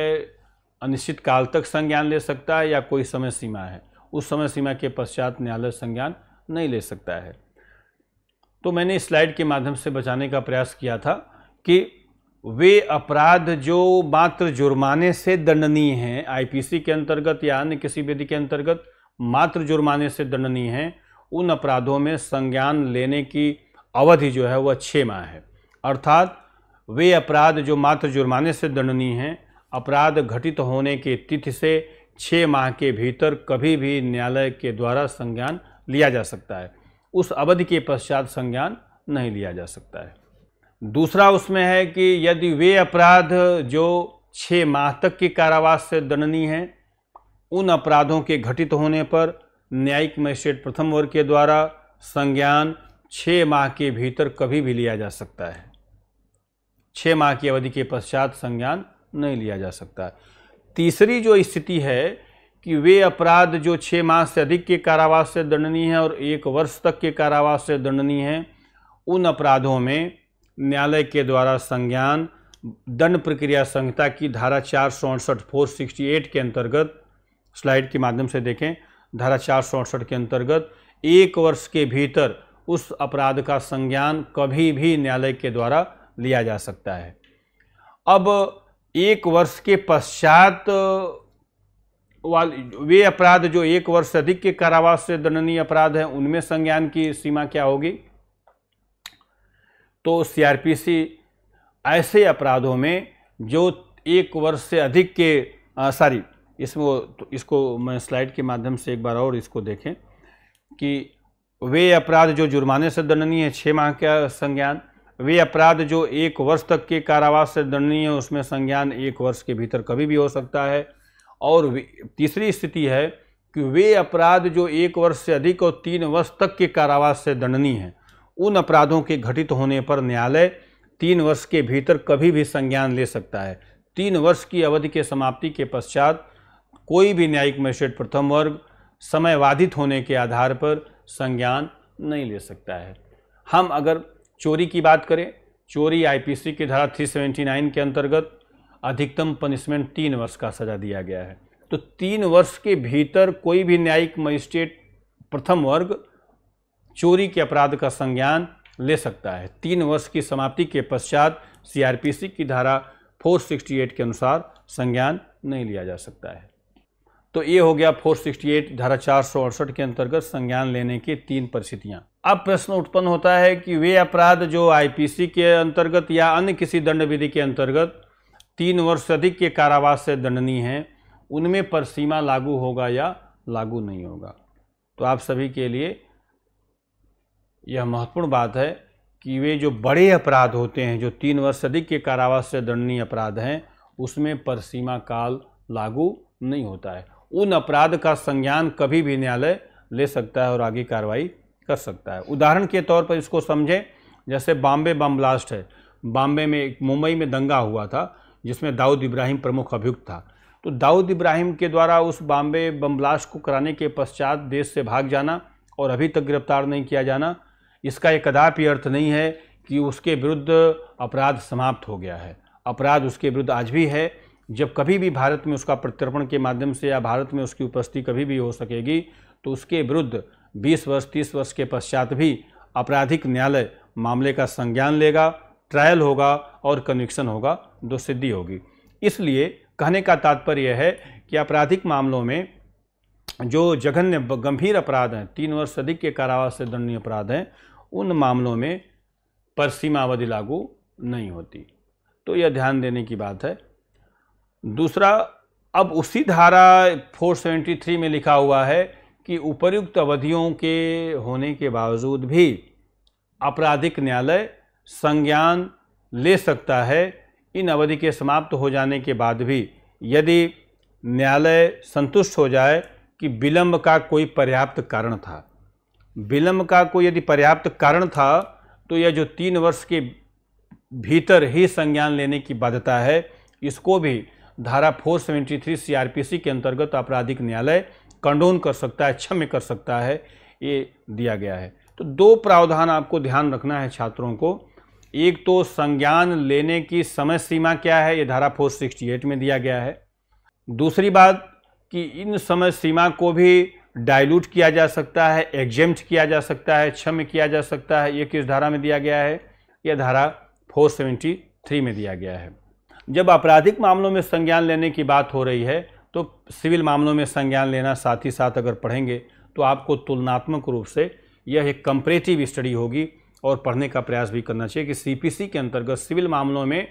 अनिश्चित काल तक संज्ञान ले सकता है या कोई समय सीमा है उस समय सीमा के पश्चात न्यायालय संज्ञान नहीं ले सकता है तो मैंने स्लाइड के माध्यम से बचाने का प्रयास किया था कि वे अपराध जो मात्र जुर्माने से दंडनीय हैं आईपीसी के अंतर्गत या अन्य किसी विधि के अंतर्गत मात्र जुर्माने से दंडनीय हैं उन अपराधों में संज्ञान लेने की अवधि जो है वह छः माह है अर्थात वे अपराध जो मात्र जुर्माने से दंडनीय हैं अपराध घटित होने की तिथि से छः माह के भीतर कभी भी न्यायालय के द्वारा संज्ञान लिया जा सकता है उस अवधि के पश्चात संज्ञान नहीं लिया जा सकता है दूसरा उसमें है कि यदि वे अपराध जो छः माह तक के कारावास से दंडनीय हैं उन अपराधों के घटित होने पर न्यायिक मजिस्ट्रेट प्रथम वर्ग के द्वारा संज्ञान छः माह के भीतर कभी भी लिया जा सकता है छः माह की अवधि के पश्चात संज्ञान नहीं लिया जा सकता तीसरी जो स्थिति है कि वे अपराध जो छः माह से अधिक के कारावास से दंडनीय है और एक वर्ष तक के कारावास से दंडनीय हैं उन अपराधों में न्यायालय के द्वारा संज्ञान दंड प्रक्रिया संहिता की धारा चार सौ अड़सठ फोर सिक्सटी एट के अंतर्गत स्लाइड के माध्यम से देखें धारा चार सौ अड़सठ के अंतर्गत एक वर्ष के भीतर उस अपराध का संज्ञान कभी भी न्यायालय के द्वारा लिया जा सकता है अब एक वर्ष के पश्चात वाले वे अपराध जो एक वर्ष अधिक के कारावास से दंडनीय अपराध हैं उनमें संज्ञान की सीमा क्या होगी तो सीआरपीसी ऐसे अपराधों में जो एक वर्ष से अधिक के सॉरी इसमें तो इसको मैं स्लाइड के माध्यम से एक बार और इसको देखें कि वे अपराध जो जुर्माने से दंडनीय है छः माह का संज्ञान वे अपराध जो एक वर्ष तक के कारावास से दंडनीय है उसमें संज्ञान एक वर्ष के भीतर कभी भी हो सकता है और तीसरी स्थिति है कि वे अपराध जो एक वर्ष से अधिक और तीन वर्ष तक के कारावास से दंडनीय हैं उन अपराधों के घटित होने पर न्यायालय तीन वर्ष के भीतर कभी भी संज्ञान ले सकता है तीन वर्ष की अवधि के समाप्ति के पश्चात कोई भी न्यायिक मजिस्ट्रेट प्रथम वर्ग समयवाधित होने के आधार पर संज्ञान नहीं ले सकता है हम अगर चोरी की बात करें चोरी आईपीसी की धारा 379 के अंतर्गत अधिकतम पनिशमेंट तीन वर्ष का सज़ा दिया गया है तो तीन वर्ष के भीतर कोई भी न्यायिक मजिस्ट्रेट प्रथम वर्ग चोरी के अपराध का संज्ञान ले सकता है तीन वर्ष की समाप्ति के पश्चात सीआरपीसी की धारा 468 के अनुसार संज्ञान नहीं लिया जा सकता है तो ये हो गया 468 धारा चार के अंतर्गत संज्ञान लेने की तीन परिस्थितियाँ अब प्रश्न उत्पन्न होता है कि वे अपराध जो आईपीसी के अंतर्गत या अन्य किसी दंड विधि के अंतर्गत तीन वर्ष से अधिक के कारावास से दंडनीय हैं उनमें पर सीमा लागू होगा या लागू नहीं होगा तो आप सभी के लिए यह महत्वपूर्ण बात है कि वे जो बड़े अपराध होते हैं जो तीन वर्ष अधिक के कारावास से दंडनीय अपराध हैं उसमें पर सीमा काल लागू नहीं होता है उन अपराध का संज्ञान कभी भी न्यायालय ले सकता है और आगे कार्रवाई कर सकता है उदाहरण के तौर पर इसको समझें जैसे बॉम्बे बम ब्लास्ट है बॉम्बे में मुंबई में दंगा हुआ था जिसमें दाऊद इब्राहिम प्रमुख अभियुक्त था तो दाऊद इब्राहिम के द्वारा उस बॉम्बे बम ब्लास्ट को कराने के पश्चात देश से भाग जाना और अभी तक गिरफ्तार नहीं किया जाना इसका एक कदापि अर्थ नहीं है कि उसके विरुद्ध अपराध समाप्त हो गया है अपराध उसके विरुद्ध आज भी है जब कभी भी भारत में उसका प्रत्यर्पण के माध्यम से या भारत में उसकी उपस्थिति कभी भी हो सकेगी तो उसके विरुद्ध 20 वर्ष 30 वर्ष के पश्चात भी आपराधिक न्यायालय मामले का संज्ञान लेगा ट्रायल होगा और कन्विक्शन होगा दो सिद्धि होगी इसलिए कहने का तात्पर्य यह है कि आपराधिक मामलों में जो जघन्य गंभीर अपराध हैं तीन वर्ष अधिक के कारावास से दंडनीय अपराध हैं उन मामलों में पर सीमावधि लागू नहीं होती तो यह ध्यान देने की बात है दूसरा अब उसी धारा 473 में लिखा हुआ है कि उपर्युक्त अवधियों के होने के बावजूद भी आपराधिक न्यायालय संज्ञान ले सकता है इन अवधि के समाप्त हो जाने के बाद भी यदि न्यायालय संतुष्ट हो जाए कि विलम्ब का कोई पर्याप्त कारण था विलम्ब का कोई यदि पर्याप्त कारण था तो यह जो तीन वर्ष के भीतर ही संज्ञान लेने की बाध्यता है इसको भी धारा 473 सीआरपीसी के अंतर्गत आपराधिक न्यायालय कंडोन कर सकता है क्षम्य कर सकता है ये दिया गया है तो दो प्रावधान आपको ध्यान रखना है छात्रों को एक तो संज्ञान लेने की समय सीमा क्या है ये धारा 468 में दिया गया है दूसरी बात कि इन समय सीमा को भी डाइल्यूट किया जा सकता है एग्जेम्ट किया जा सकता है क्षम्य किया जा सकता है ये किस धारा में दिया गया है यह धारा 473 में दिया गया है जब आपराधिक मामलों में संज्ञान लेने की बात हो रही है तो सिविल मामलों में संज्ञान लेना साथ ही साथ अगर पढ़ेंगे तो आपको तुलनात्मक रूप से यह एक कंपरेटिव स्टडी होगी और पढ़ने का प्रयास भी करना चाहिए कि सीपीसी के अंतर्गत सिविल मामलों में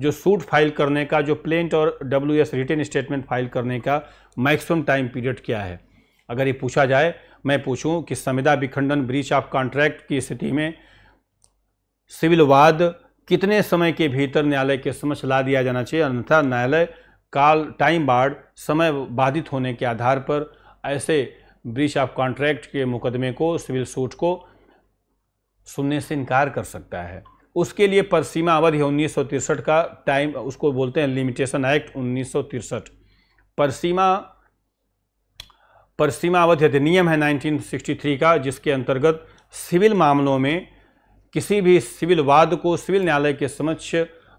जो सूट फाइल करने का जो प्लेंट और W S written statement file करने का मैक्सिमम टाइम पीरियड क्या है अगर ये पूछा जाए मैं पूछूं कि संविदा विखंडन ब्रीच ऑफ कॉन्ट्रैक्ट की स्थिति में सिविल वाद कितने समय के भीतर न्यायालय के समक्ष ला दिया जाना चाहिए अन्यथा न्यायालय काल टाइम बाढ़ समय बाधित होने के आधार पर ऐसे ब्रिच ऑफ कॉन्ट्रैक्ट के मुकदमे को सिविल सूट को सुनने से इनकार कर सकता है उसके लिए परसीमा अवधि है उन्नीस का टाइम उसको बोलते हैं लिमिटेशन एक्ट उन्नीस परसीमा परसीमा अवधि अधिनियम है 1963 का जिसके अंतर्गत सिविल मामलों में किसी भी सिविल वाद को सिविल न्यायालय के समक्ष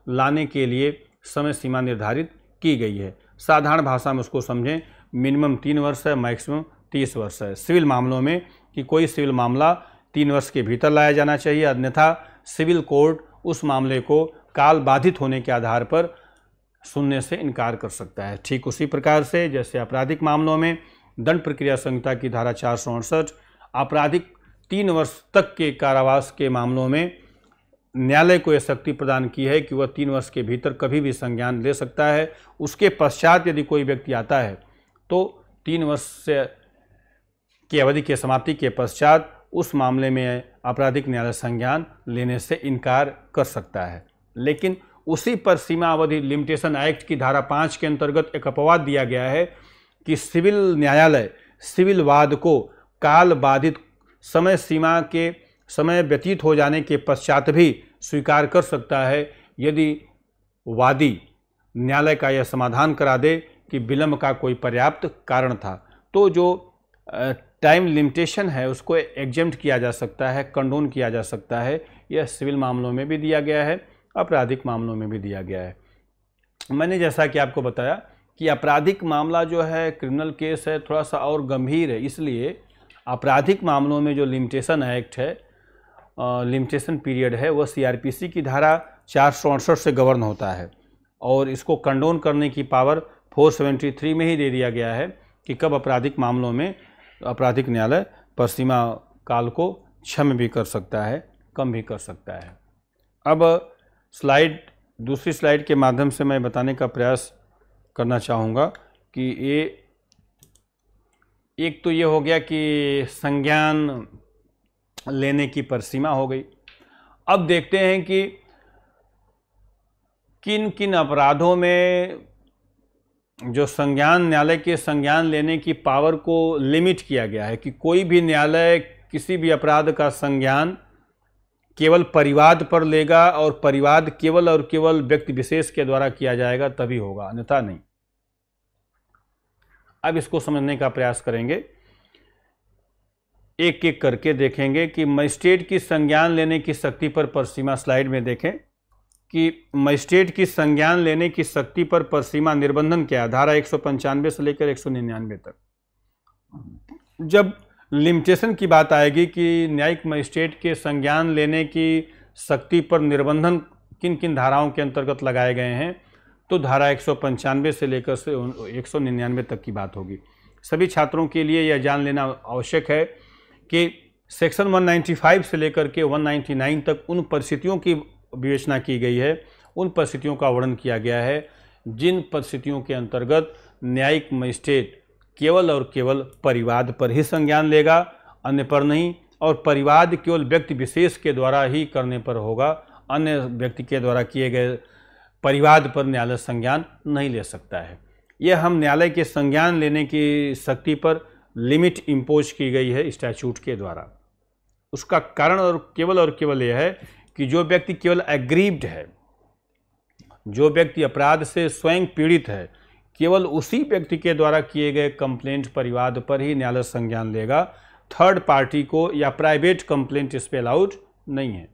लाने के लिए समय सीमा निर्धारित की गई है साधारण भाषा में उसको समझें मिनिमम तीन वर्ष है मैक्सिमम तीस वर्ष है सिविल मामलों में कि कोई सिविल मामला तीन वर्ष के भीतर लाया जाना चाहिए अन्यथा सिविल कोर्ट उस मामले को काल बाधित होने के आधार पर सुनने से इनकार कर सकता है ठीक उसी प्रकार से जैसे आपराधिक मामलों में दंड प्रक्रिया संहिता की धारा चार सौ अड़सठ आपराधिक तीन वर्ष तक के कारावास के मामलों में न्यायालय को यह शक्ति प्रदान की है कि वह तीन वर्ष के भीतर कभी भी संज्ञान ले सकता है उसके पश्चात यदि कोई व्यक्ति आता है तो तीन वर्ष से की अवधि के समाप्ति के पश्चात उस मामले में आपराधिक न्यायालय संज्ञान लेने से इनकार कर सकता है लेकिन उसी पर सीमा अवधि लिमिटेशन एक्ट की धारा पाँच के अंतर्गत एक अपवाद दिया गया है कि सिविल न्यायालय सिविल वाद को काल बाधित समय सीमा के समय व्यतीत हो जाने के पश्चात भी स्वीकार कर सकता है यदि वादी न्यायालय का यह समाधान करा दे कि विलम्ब का कोई पर्याप्त कारण था तो जो टाइम लिमिटेशन है उसको एग्जेम्ट किया जा सकता है कंडोन किया जा सकता है यह सिविल मामलों में भी दिया गया है आपराधिक मामलों में भी दिया गया है मैंने जैसा कि आपको बताया कि आपराधिक मामला जो है क्रिमिनल केस है थोड़ा सा और गंभीर है इसलिए आपराधिक मामलों में जो लिमिटेशन एक्ट है लिमिटेशन पीरियड है वह सीआरपीसी की धारा चार से गवर्न होता है और इसको कंडोन करने की पावर 473 में ही दे दिया गया है कि कब आपराधिक मामलों में आपराधिक न्यायालय पश्चिमा काल को क्षम भी कर सकता है कम भी कर सकता है अब स्लाइड दूसरी स्लाइड के माध्यम से मैं बताने का प्रयास करना चाहूँगा कि ये एक तो ये हो गया कि संज्ञान लेने की परसीमा हो गई अब देखते हैं कि किन किन अपराधों में जो संज्ञान न्यायालय के संज्ञान लेने की पावर को लिमिट किया गया है कि कोई भी न्यायालय किसी भी अपराध का संज्ञान केवल परिवाद पर लेगा और परिवाद केवल और केवल व्यक्ति विशेष के द्वारा किया जाएगा तभी होगा अन्यथा नहीं अब इसको समझने का प्रयास करेंगे एक एक करके देखेंगे कि मजिस्ट्रेट की संज्ञान लेने की शक्ति पर परसीमा स्लाइड में देखें कि मजिस्ट्रेट की संज्ञान लेने की शक्ति पर परसीमा निर्बंधन क्या है धारा एक से लेकर एक तक जब लिमिटेशन की बात आएगी कि न्यायिक मजिस्ट्रेट के संज्ञान लेने की शक्ति पर निर्बंधन किन किन धाराओं के अंतर्गत लगाए गए हैं तो धारा एक से लेकर एक सौ तक की बात होगी सभी छात्रों के लिए यह जान लेना आवश्यक है कि सेक्शन 195 से लेकर के 199 तक उन परिस्थितियों की विवेचना की गई है उन परिस्थितियों का वर्णन किया गया है जिन परिस्थितियों के अंतर्गत न्यायिक मजिस्ट्रेट केवल और केवल परिवाद पर ही संज्ञान लेगा अन्य पर नहीं और परिवाद केवल व्यक्ति विशेष के द्वारा ही करने पर होगा अन्य व्यक्ति के द्वारा किए गए परिवाद पर न्यायालय संज्ञान नहीं ले सकता है यह हम न्यायालय के संज्ञान लेने की शक्ति पर लिमिट इम्पोज की गई है स्टैच्यूट के द्वारा उसका कारण और केवल और केवल यह है कि जो व्यक्ति केवल एग्रीव्ड है जो व्यक्ति अपराध से स्वयं पीड़ित है केवल उसी व्यक्ति के द्वारा किए गए कंप्लेंट परिवाद पर ही न्यायालय संज्ञान लेगा थर्ड पार्टी को या प्राइवेट कंप्लेंट इस पर अलाउड नहीं है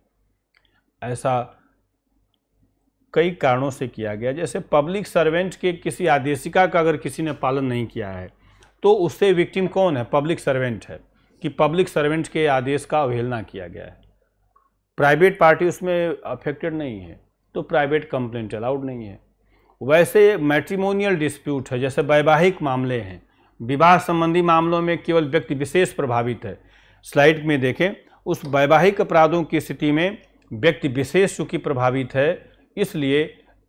ऐसा कई कारणों से किया गया जैसे पब्लिक सर्वेंट के किसी आदेशिका का अगर किसी ने पालन नहीं किया है तो उससे विक्टिम कौन है पब्लिक सर्वेंट है कि पब्लिक सर्वेंट के आदेश का अवहेलना किया गया है प्राइवेट पार्टी उसमें अफेक्टेड नहीं है तो प्राइवेट कंप्लेंट अलाउड नहीं है वैसे मैट्रिमोनियल डिस्प्यूट है जैसे वैवाहिक मामले हैं विवाह संबंधी मामलों में केवल व्यक्ति विशेष प्रभावित है स्लाइड में देखें उस वैवाहिक अपराधों की स्थिति में व्यक्ति विशेष चूँकि प्रभावित है इसलिए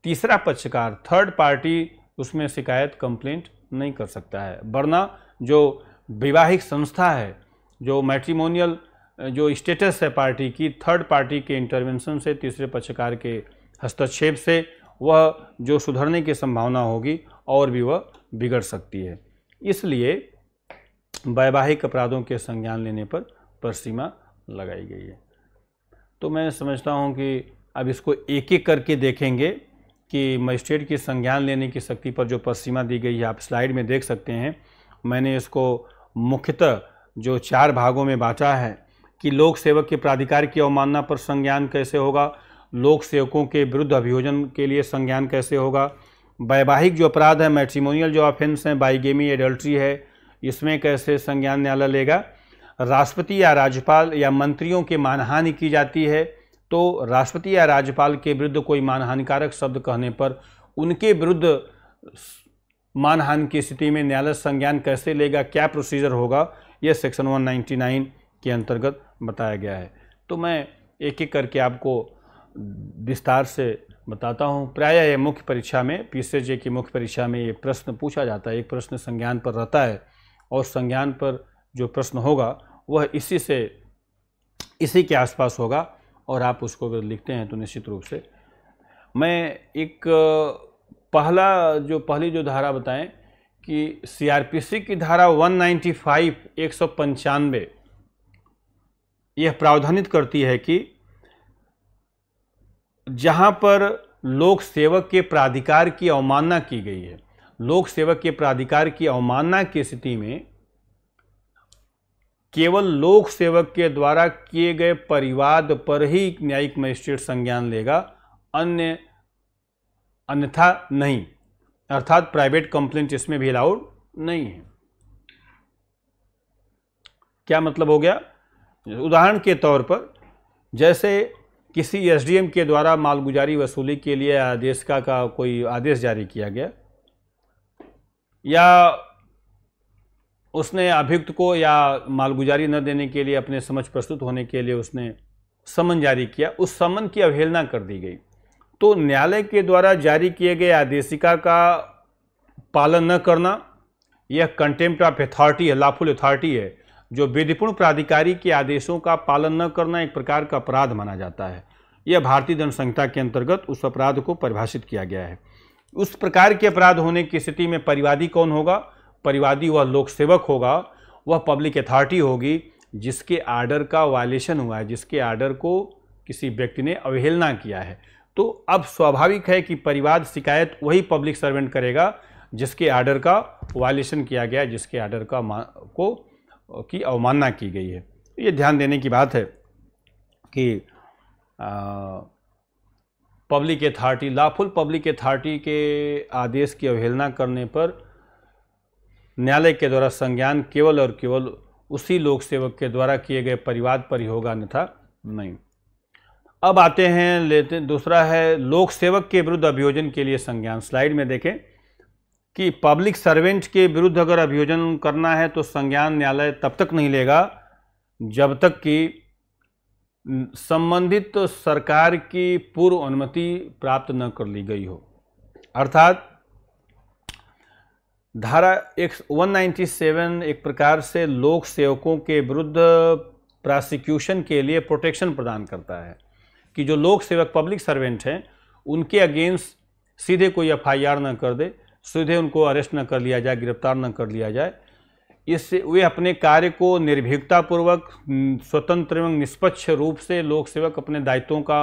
तीसरा पक्षकार थर्ड पार्टी उसमें शिकायत कंप्लेंट नहीं कर सकता है वरना जो वैवाहिक संस्था है जो मैट्रिमोनियल जो स्टेटस है पार्टी की थर्ड पार्टी के इंटरवेंशन से तीसरे पक्षकार के हस्तक्षेप से वह जो सुधरने की संभावना होगी और भी वह बिगड़ सकती है इसलिए वैवाहिक अपराधों के संज्ञान लेने पर परसीमा लगाई गई है तो मैं समझता हूँ कि अब इसको एक एक करके देखेंगे कि मजिस्ट्रेट की संज्ञान लेने की शक्ति पर जो पश्चिमा दी गई है आप स्लाइड में देख सकते हैं मैंने इसको मुख्यतः जो चार भागों में बांटा है कि लोक सेवक के प्राधिकार की अवमानना पर संज्ञान कैसे होगा लोक सेवकों के विरुद्ध अभियोजन के लिए संज्ञान कैसे होगा वैवाहिक जो अपराध है मैट्रीमोनियल जो ऑफेंस हैं बाइगेमी एडल्ट्री है इसमें कैसे संज्ञान न्यायालय लेगा राष्ट्रपति या राज्यपाल या मंत्रियों के मानहानि की जाती है तो राष्ट्रपति या राज्यपाल के विरुद्ध कोई मानहानिकारक शब्द कहने पर उनके विरुद्ध मानहानि की स्थिति में न्यायालय संज्ञान कैसे लेगा क्या प्रोसीजर होगा यह सेक्शन 199 के अंतर्गत बताया गया है तो मैं एक एक करके आपको विस्तार से बताता हूँ प्रायः यह मुख्य परीक्षा में पीसीजे की मुख्य परीक्षा में ये प्रश्न पूछा जाता है एक प्रश्न संज्ञान पर रहता है और संज्ञान पर जो प्रश्न होगा वह इसी से इसी के आसपास होगा और आप उसको अगर लिखते हैं तो निश्चित रूप से मैं एक पहला जो पहली जो धारा बताएं कि सीआरपीसी की धारा 195 एक सौ यह प्रावधानित करती है कि जहां पर लोक सेवक के प्राधिकार की अवमानना की गई है लोक सेवक के प्राधिकार की अवमानना की स्थिति में केवल लोक सेवक के द्वारा किए गए परिवाद पर ही न्यायिक मजिस्ट्रेट संज्ञान लेगा अन्य अन्यथा नहीं अर्थात प्राइवेट कंप्लेंट इसमें भी अलाउड नहीं है क्या मतलब हो गया उदाहरण के तौर पर जैसे किसी एसडीएम के द्वारा मालगुजारी वसूली के लिए आदेश का, का कोई आदेश जारी किया गया या उसने अभियुक्त को या मालगुजारी न देने के लिए अपने समझ प्रस्तुत होने के लिए उसने समन जारी किया उस समन की अवहेलना कर दी गई तो न्यायालय के द्वारा जारी किए गए आदेशिका का पालन न करना यह कंटेम्प्ट ऑफ अथॉरिटी है लाफुल अथॉरिटी है जो विधिपूर्ण प्राधिकारी के आदेशों का पालन न करना एक प्रकार का अपराध माना जाता है यह भारतीय दंड संहिता के अंतर्गत उस अपराध को परिभाषित किया गया है उस प्रकार के अपराध होने की स्थिति में परिवादी कौन होगा परिवादी वह लोक सेवक होगा वह पब्लिक अथॉरिटी होगी जिसके आर्डर का वायलेशन हुआ है जिसके आर्डर को किसी व्यक्ति ने अवहेलना किया है तो अब स्वाभाविक है कि परिवाद शिकायत वही पब्लिक सर्वेंट करेगा जिसके आर्डर का वायलेशन किया गया जिसके आर्डर का को की अवमानना की गई है ये ध्यान देने की बात है कि public authority lawful public authority के आदेश की अवहेलना करने पर न्यायालय के द्वारा संज्ञान केवल और केवल उसी लोक सेवक के द्वारा किए गए परिवाद पर ही होगा अन्यथा नहीं अब आते हैं लेते दूसरा है लोक सेवक के विरुद्ध अभियोजन के लिए संज्ञान स्लाइड में देखें कि पब्लिक सर्वेंट के विरुद्ध अगर अभियोजन करना है तो संज्ञान न्यायालय तब तक नहीं लेगा जब तक कि संबंधित सरकार की पूर्व अनुमति प्राप्त न कर ली गई हो अर्थात धारा एक वन एक प्रकार से लोक सेवकों के विरुद्ध प्रोसिक्यूशन के लिए प्रोटेक्शन प्रदान करता है कि जो लोक सेवक पब्लिक सर्वेंट हैं उनके अगेंस्ट सीधे कोई एफ आई आर ना कर दे सीधे उनको अरेस्ट ना कर लिया जाए गिरफ्तार ना कर लिया जाए इससे वे अपने कार्य को निर्भीकतापूर्वक स्वतंत्र एवं निष्पक्ष रूप से लोक सेवक अपने दायित्वों का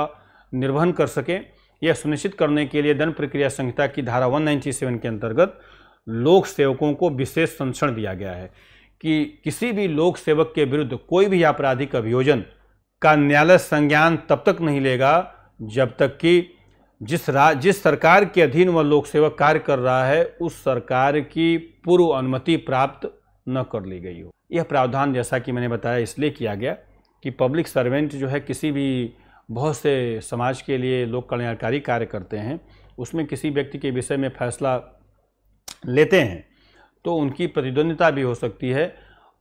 निर्वहन कर सकें यह सुनिश्चित करने के लिए दंड प्रक्रिया संहिता की धारा 197 के अंतर्गत लोक सेवकों को विशेष संरक्षण दिया गया है कि किसी भी लोक सेवक के विरुद्ध कोई भी आपराधिक अभियोजन का न्यायालय संज्ञान तब तक नहीं लेगा जब तक कि जिस रा जिस सरकार के अधीन वह लोक सेवक कार्य कर रहा है उस सरकार की पूर्व अनुमति प्राप्त न कर ली गई हो यह प्रावधान जैसा कि मैंने बताया इसलिए किया गया कि पब्लिक सर्वेंट जो है किसी भी बहुत से समाज के लिए लोक कल्याणकारी कार्य करते हैं उसमें किसी व्यक्ति के विषय में फैसला लेते हैं तो उनकी प्रतिद्वंदिता भी हो सकती है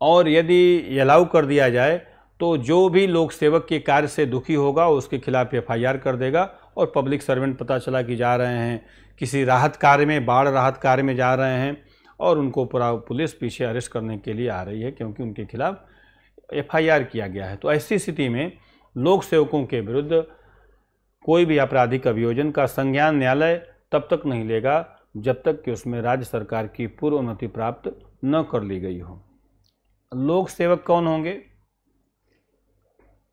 और यदि अलाउ कर दिया जाए तो जो भी लोक सेवक के कार्य से दुखी होगा उसके खिलाफ एफ कर देगा और पब्लिक सर्वेंट पता चला कि जा रहे हैं किसी राहत कार्य में बाढ़ राहत कार्य में जा रहे हैं और उनको पूरा पुलिस पीछे अरेस्ट करने के लिए आ रही है क्योंकि उनके खिलाफ एफआईआर किया गया है तो ऐसी स्थिति में लोक सेवकों के विरुद्ध कोई भी आपराधिक अभियोजन का संज्ञान न्यायालय तब तक नहीं लेगा जब तक कि उसमें राज्य सरकार की पूर्व अनुमति प्राप्त न कर ली गई हो लोक सेवक कौन होंगे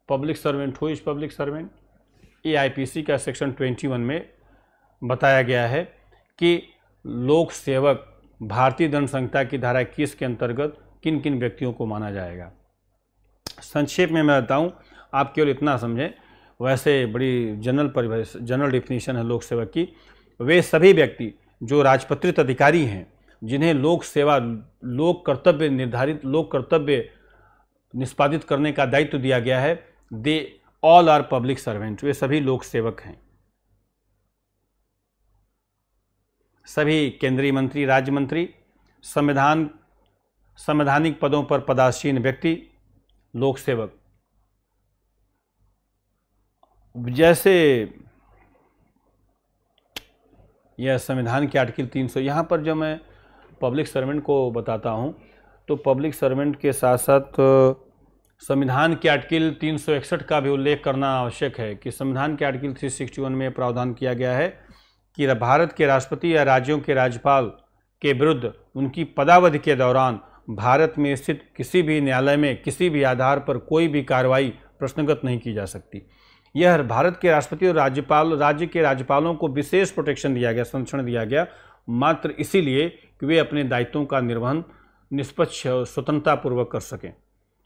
public servant who is public servant ए का सेक्शन 21 में बताया गया है कि लोक सेवक भारतीय दंड संहिता की धारा इक्कीस के अंतर्गत किन किन व्यक्तियों को माना जाएगा संक्षेप में मैं बताऊं आप केवल इतना समझें वैसे बड़ी जनरल परिभाषा जनरल डिफिनीशन है लोक सेवक की वे सभी व्यक्ति जो राजपत्रित अधिकारी हैं जिन्हें लोक सेवा लोक कर्तव्य निर्धारित लोक कर्तव्य निष्पादित करने का दायित्व दिया गया है they all are public servant वे सभी लोक सेवक हैं सभी केंद्रीय मंत्री राज्य मंत्री संविधान संवैधानिक पदों पर पदासीन व्यक्ति लोक सेवक जैसे यह संविधान के आर्टिकल 300 सौ यहाँ पर जब मैं पब्लिक सर्वेंट को बताता हूँ तो पब्लिक सर्वेंट के साथ साथ संविधान के आर्टिकल तीन का भी उल्लेख करना आवश्यक है कि संविधान के आर्टिकल 361 में प्रावधान किया गया है कि भारत के राष्ट्रपति या राज्यों के राज्यपाल के विरुद्ध उनकी पदावधि के दौरान भारत में स्थित किसी भी न्यायालय में किसी भी आधार पर कोई भी कार्रवाई प्रश्नगत नहीं की जा सकती यह भारत के राष्ट्रपति और राज्यपाल राज्य के राज्यपालों को विशेष प्रोटेक्शन दिया गया संरक्षण दिया गया मात्र इसीलिए कि वे अपने दायित्वों का निर्वहन निष्पक्ष और स्वतंत्रतापूर्वक कर सकें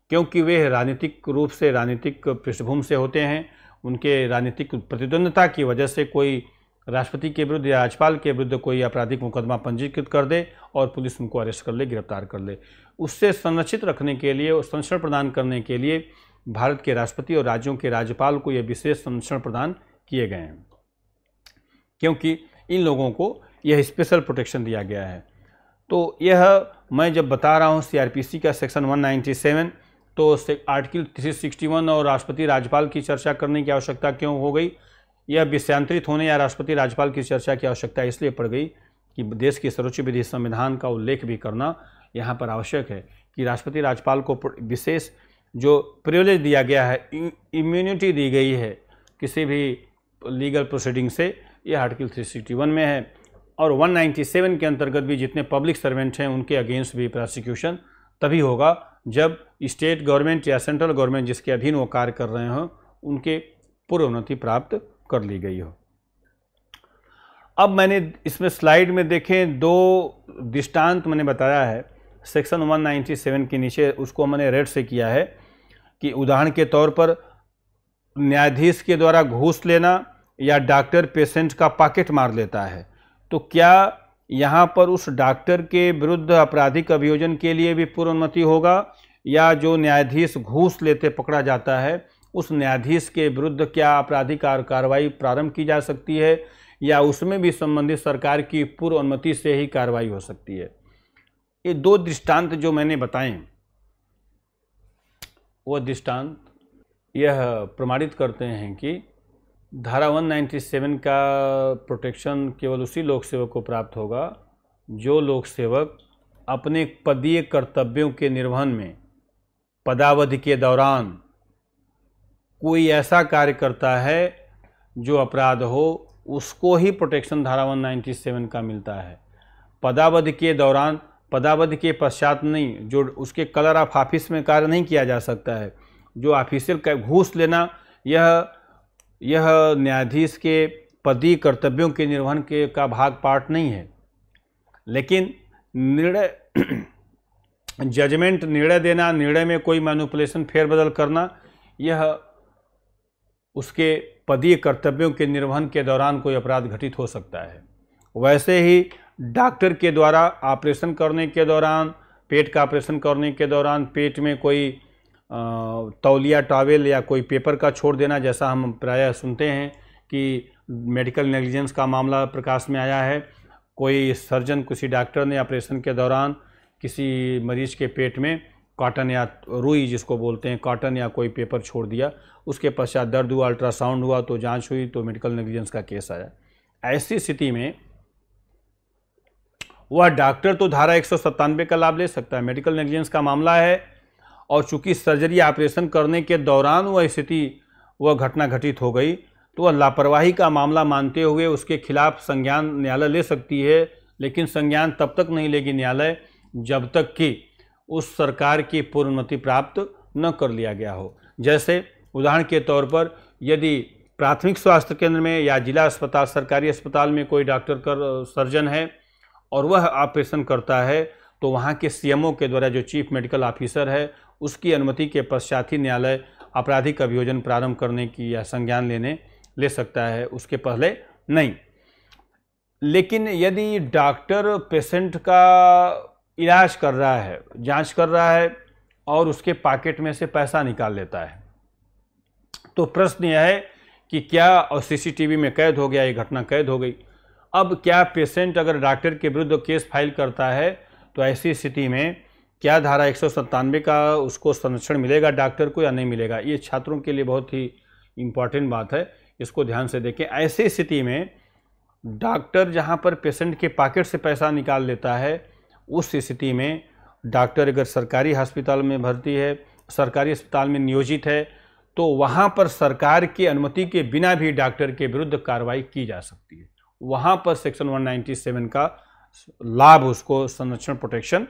क्योंकि वे राजनीतिक रूप से राजनीतिक पृष्ठभूमि से होते हैं उनके राजनीतिक प्रतिद्वंदता की वजह से कोई राष्ट्रपति के विरुद्ध या राज्यपाल के विरुद्ध कोई आपराधिक मुकदमा पंजीकृत कर दे और पुलिस उनको अरेस्ट कर ले गिरफ्तार कर ले उससे संरक्षित रखने के लिए और संरक्षण प्रदान करने के लिए भारत के राष्ट्रपति और राज्यों के राज्यपाल को यह विशेष संरक्षण प्रदान किए गए हैं क्योंकि इन लोगों को यह स्पेशल प्रोटेक्शन दिया गया है तो यह मैं जब बता रहा हूँ सीआरपीसी का सेक्शन 197 तो से, आर्टिकल 361 और राष्ट्रपति राज्यपाल की चर्चा करने की आवश्यकता क्यों हो गई यह विषयांतरित होने या राष्ट्रपति राज्यपाल की चर्चा की आवश्यकता इसलिए पड़ गई कि देश की सर्वोच्च विधि संविधान का उल्लेख भी करना यहाँ पर आवश्यक है कि राष्ट्रपति राज्यपाल को विशेष जो प्रिवलेज दिया गया है इम्यूनिटी दी गई है किसी भी लीगल प्रोसीडिंग से ये आर्टिकल 361 में है और 197 के अंतर्गत भी जितने पब्लिक सर्वेंट हैं उनके अगेंस्ट भी प्रोसिक्यूशन तभी होगा जब स्टेट गवर्नमेंट या सेंट्रल गवर्नमेंट जिसके अधीन वो कार्य कर रहे हों उनके पूर्वोन्नति प्राप्त कर ली गई हो अब मैंने इसमें स्लाइड में देखें दो दृष्टांत मैंने बताया है सेक्शन 197 के नीचे उसको मैंने रेड से किया है कि उदाहरण के तौर पर न्यायाधीश के द्वारा घूस लेना या डॉक्टर पेशेंट का पॉकेट मार लेता है तो क्या यहाँ पर उस डॉक्टर के विरुद्ध आपराधिक अभियोजन के लिए भी पूर्व अनुमति होगा या जो न्यायाधीश घूस लेते पकड़ा जाता है उस न्यायाधीश के विरुद्ध क्या आपराधिक कार्रवाई प्रारंभ की जा सकती है या उसमें भी संबंधित सरकार की पूर्व अनुमति से ही कार्रवाई हो सकती है ये दो दृष्टांत जो मैंने बताएं वो दृष्टांत यह प्रमाणित करते हैं कि धारा 197 का प्रोटेक्शन केवल उसी लोक सेवक को प्राप्त होगा जो लोक सेवक अपने पदीय कर्तव्यों के निर्वहन में पदावधि के दौरान कोई ऐसा कार्य करता है जो अपराध हो उसको ही प्रोटेक्शन धारा 197 का मिलता है पदावधि के दौरान पदावधि के पश्चात नहीं जो उसके कलर ऑफ ऑफिस में कार्य नहीं किया जा सकता है जो का घूस लेना यह यह न्यायाधीश के पदी कर्तव्यों के निर्वहन के का भाग पार्ट नहीं है लेकिन निर्णय जजमेंट निर्णय देना निर्णय में कोई मैनुपलेशन फेरबदल करना यह उसके पदीय कर्तव्यों के निर्वहन के दौरान कोई अपराध घटित हो सकता है वैसे ही डॉक्टर के द्वारा ऑपरेशन करने के दौरान पेट का ऑपरेशन करने के दौरान पेट में कोई तौलिया टॉवेल या कोई पेपर का छोड़ देना जैसा हम प्रायः सुनते हैं कि मेडिकल नेग्लिजेंस का मामला प्रकाश में आया है कोई सर्जन किसी डॉक्टर ने ऑपरेशन के दौरान किसी मरीज के पेट में कॉटन या रुई जिसको बोलते हैं कॉटन या कोई पेपर छोड़ दिया उसके पश्चात दर्द हुआ अल्ट्रासाउंड हुआ तो जांच हुई तो मेडिकल नेग्लिजेंस का केस आया ऐसी स्थिति में वह डॉक्टर तो धारा एक का लाभ ले सकता है मेडिकल नेग्लिजेंस का मामला है और चूंकि सर्जरी ऑपरेशन करने के दौरान वह स्थिति वह घटना घटित हो गई तो वह लापरवाही का मामला मानते हुए उसके खिलाफ संज्ञान न्यायालय ले सकती है लेकिन संज्ञान तब तक नहीं लेगी न्यायालय जब तक कि उस सरकार की पूर्णमति प्राप्त न कर लिया गया हो जैसे उदाहरण के तौर पर यदि प्राथमिक स्वास्थ्य केंद्र में या जिला अस्पताल सरकारी अस्पताल में कोई डॉक्टर कर सर्जन है और वह ऑपरेशन करता है तो वहाँ के सीएमओ के द्वारा जो चीफ मेडिकल ऑफिसर है उसकी अनुमति के पश्चात ही न्यायालय आपराधिक अभियोजन प्रारंभ करने की या संज्ञान लेने ले सकता है उसके पहले नहीं लेकिन यदि डॉक्टर पेशेंट का इलाज कर रहा है जांच कर रहा है और उसके पॉकेट में से पैसा निकाल लेता है तो प्रश्न यह है कि क्या और सीसीटीवी में कैद हो गया ये घटना कैद हो गई अब क्या पेशेंट अगर डॉक्टर के विरुद्ध केस फाइल करता है तो ऐसी स्थिति में क्या धारा एक का उसको संरक्षण मिलेगा डॉक्टर को या नहीं मिलेगा ये छात्रों के लिए बहुत ही इम्पॉर्टेंट बात है इसको ध्यान से देखें ऐसी स्थिति में डॉक्टर जहाँ पर पेशेंट के पॉकेट से पैसा निकाल लेता है उस स्थिति में डॉक्टर अगर सरकारी हॉस्पिटल में भर्ती है सरकारी अस्पताल में नियोजित है तो वहाँ पर सरकार की अनुमति के बिना भी डॉक्टर के विरुद्ध कार्रवाई की जा सकती है वहाँ पर सेक्शन 197 का लाभ उसको संरक्षण प्रोटेक्शन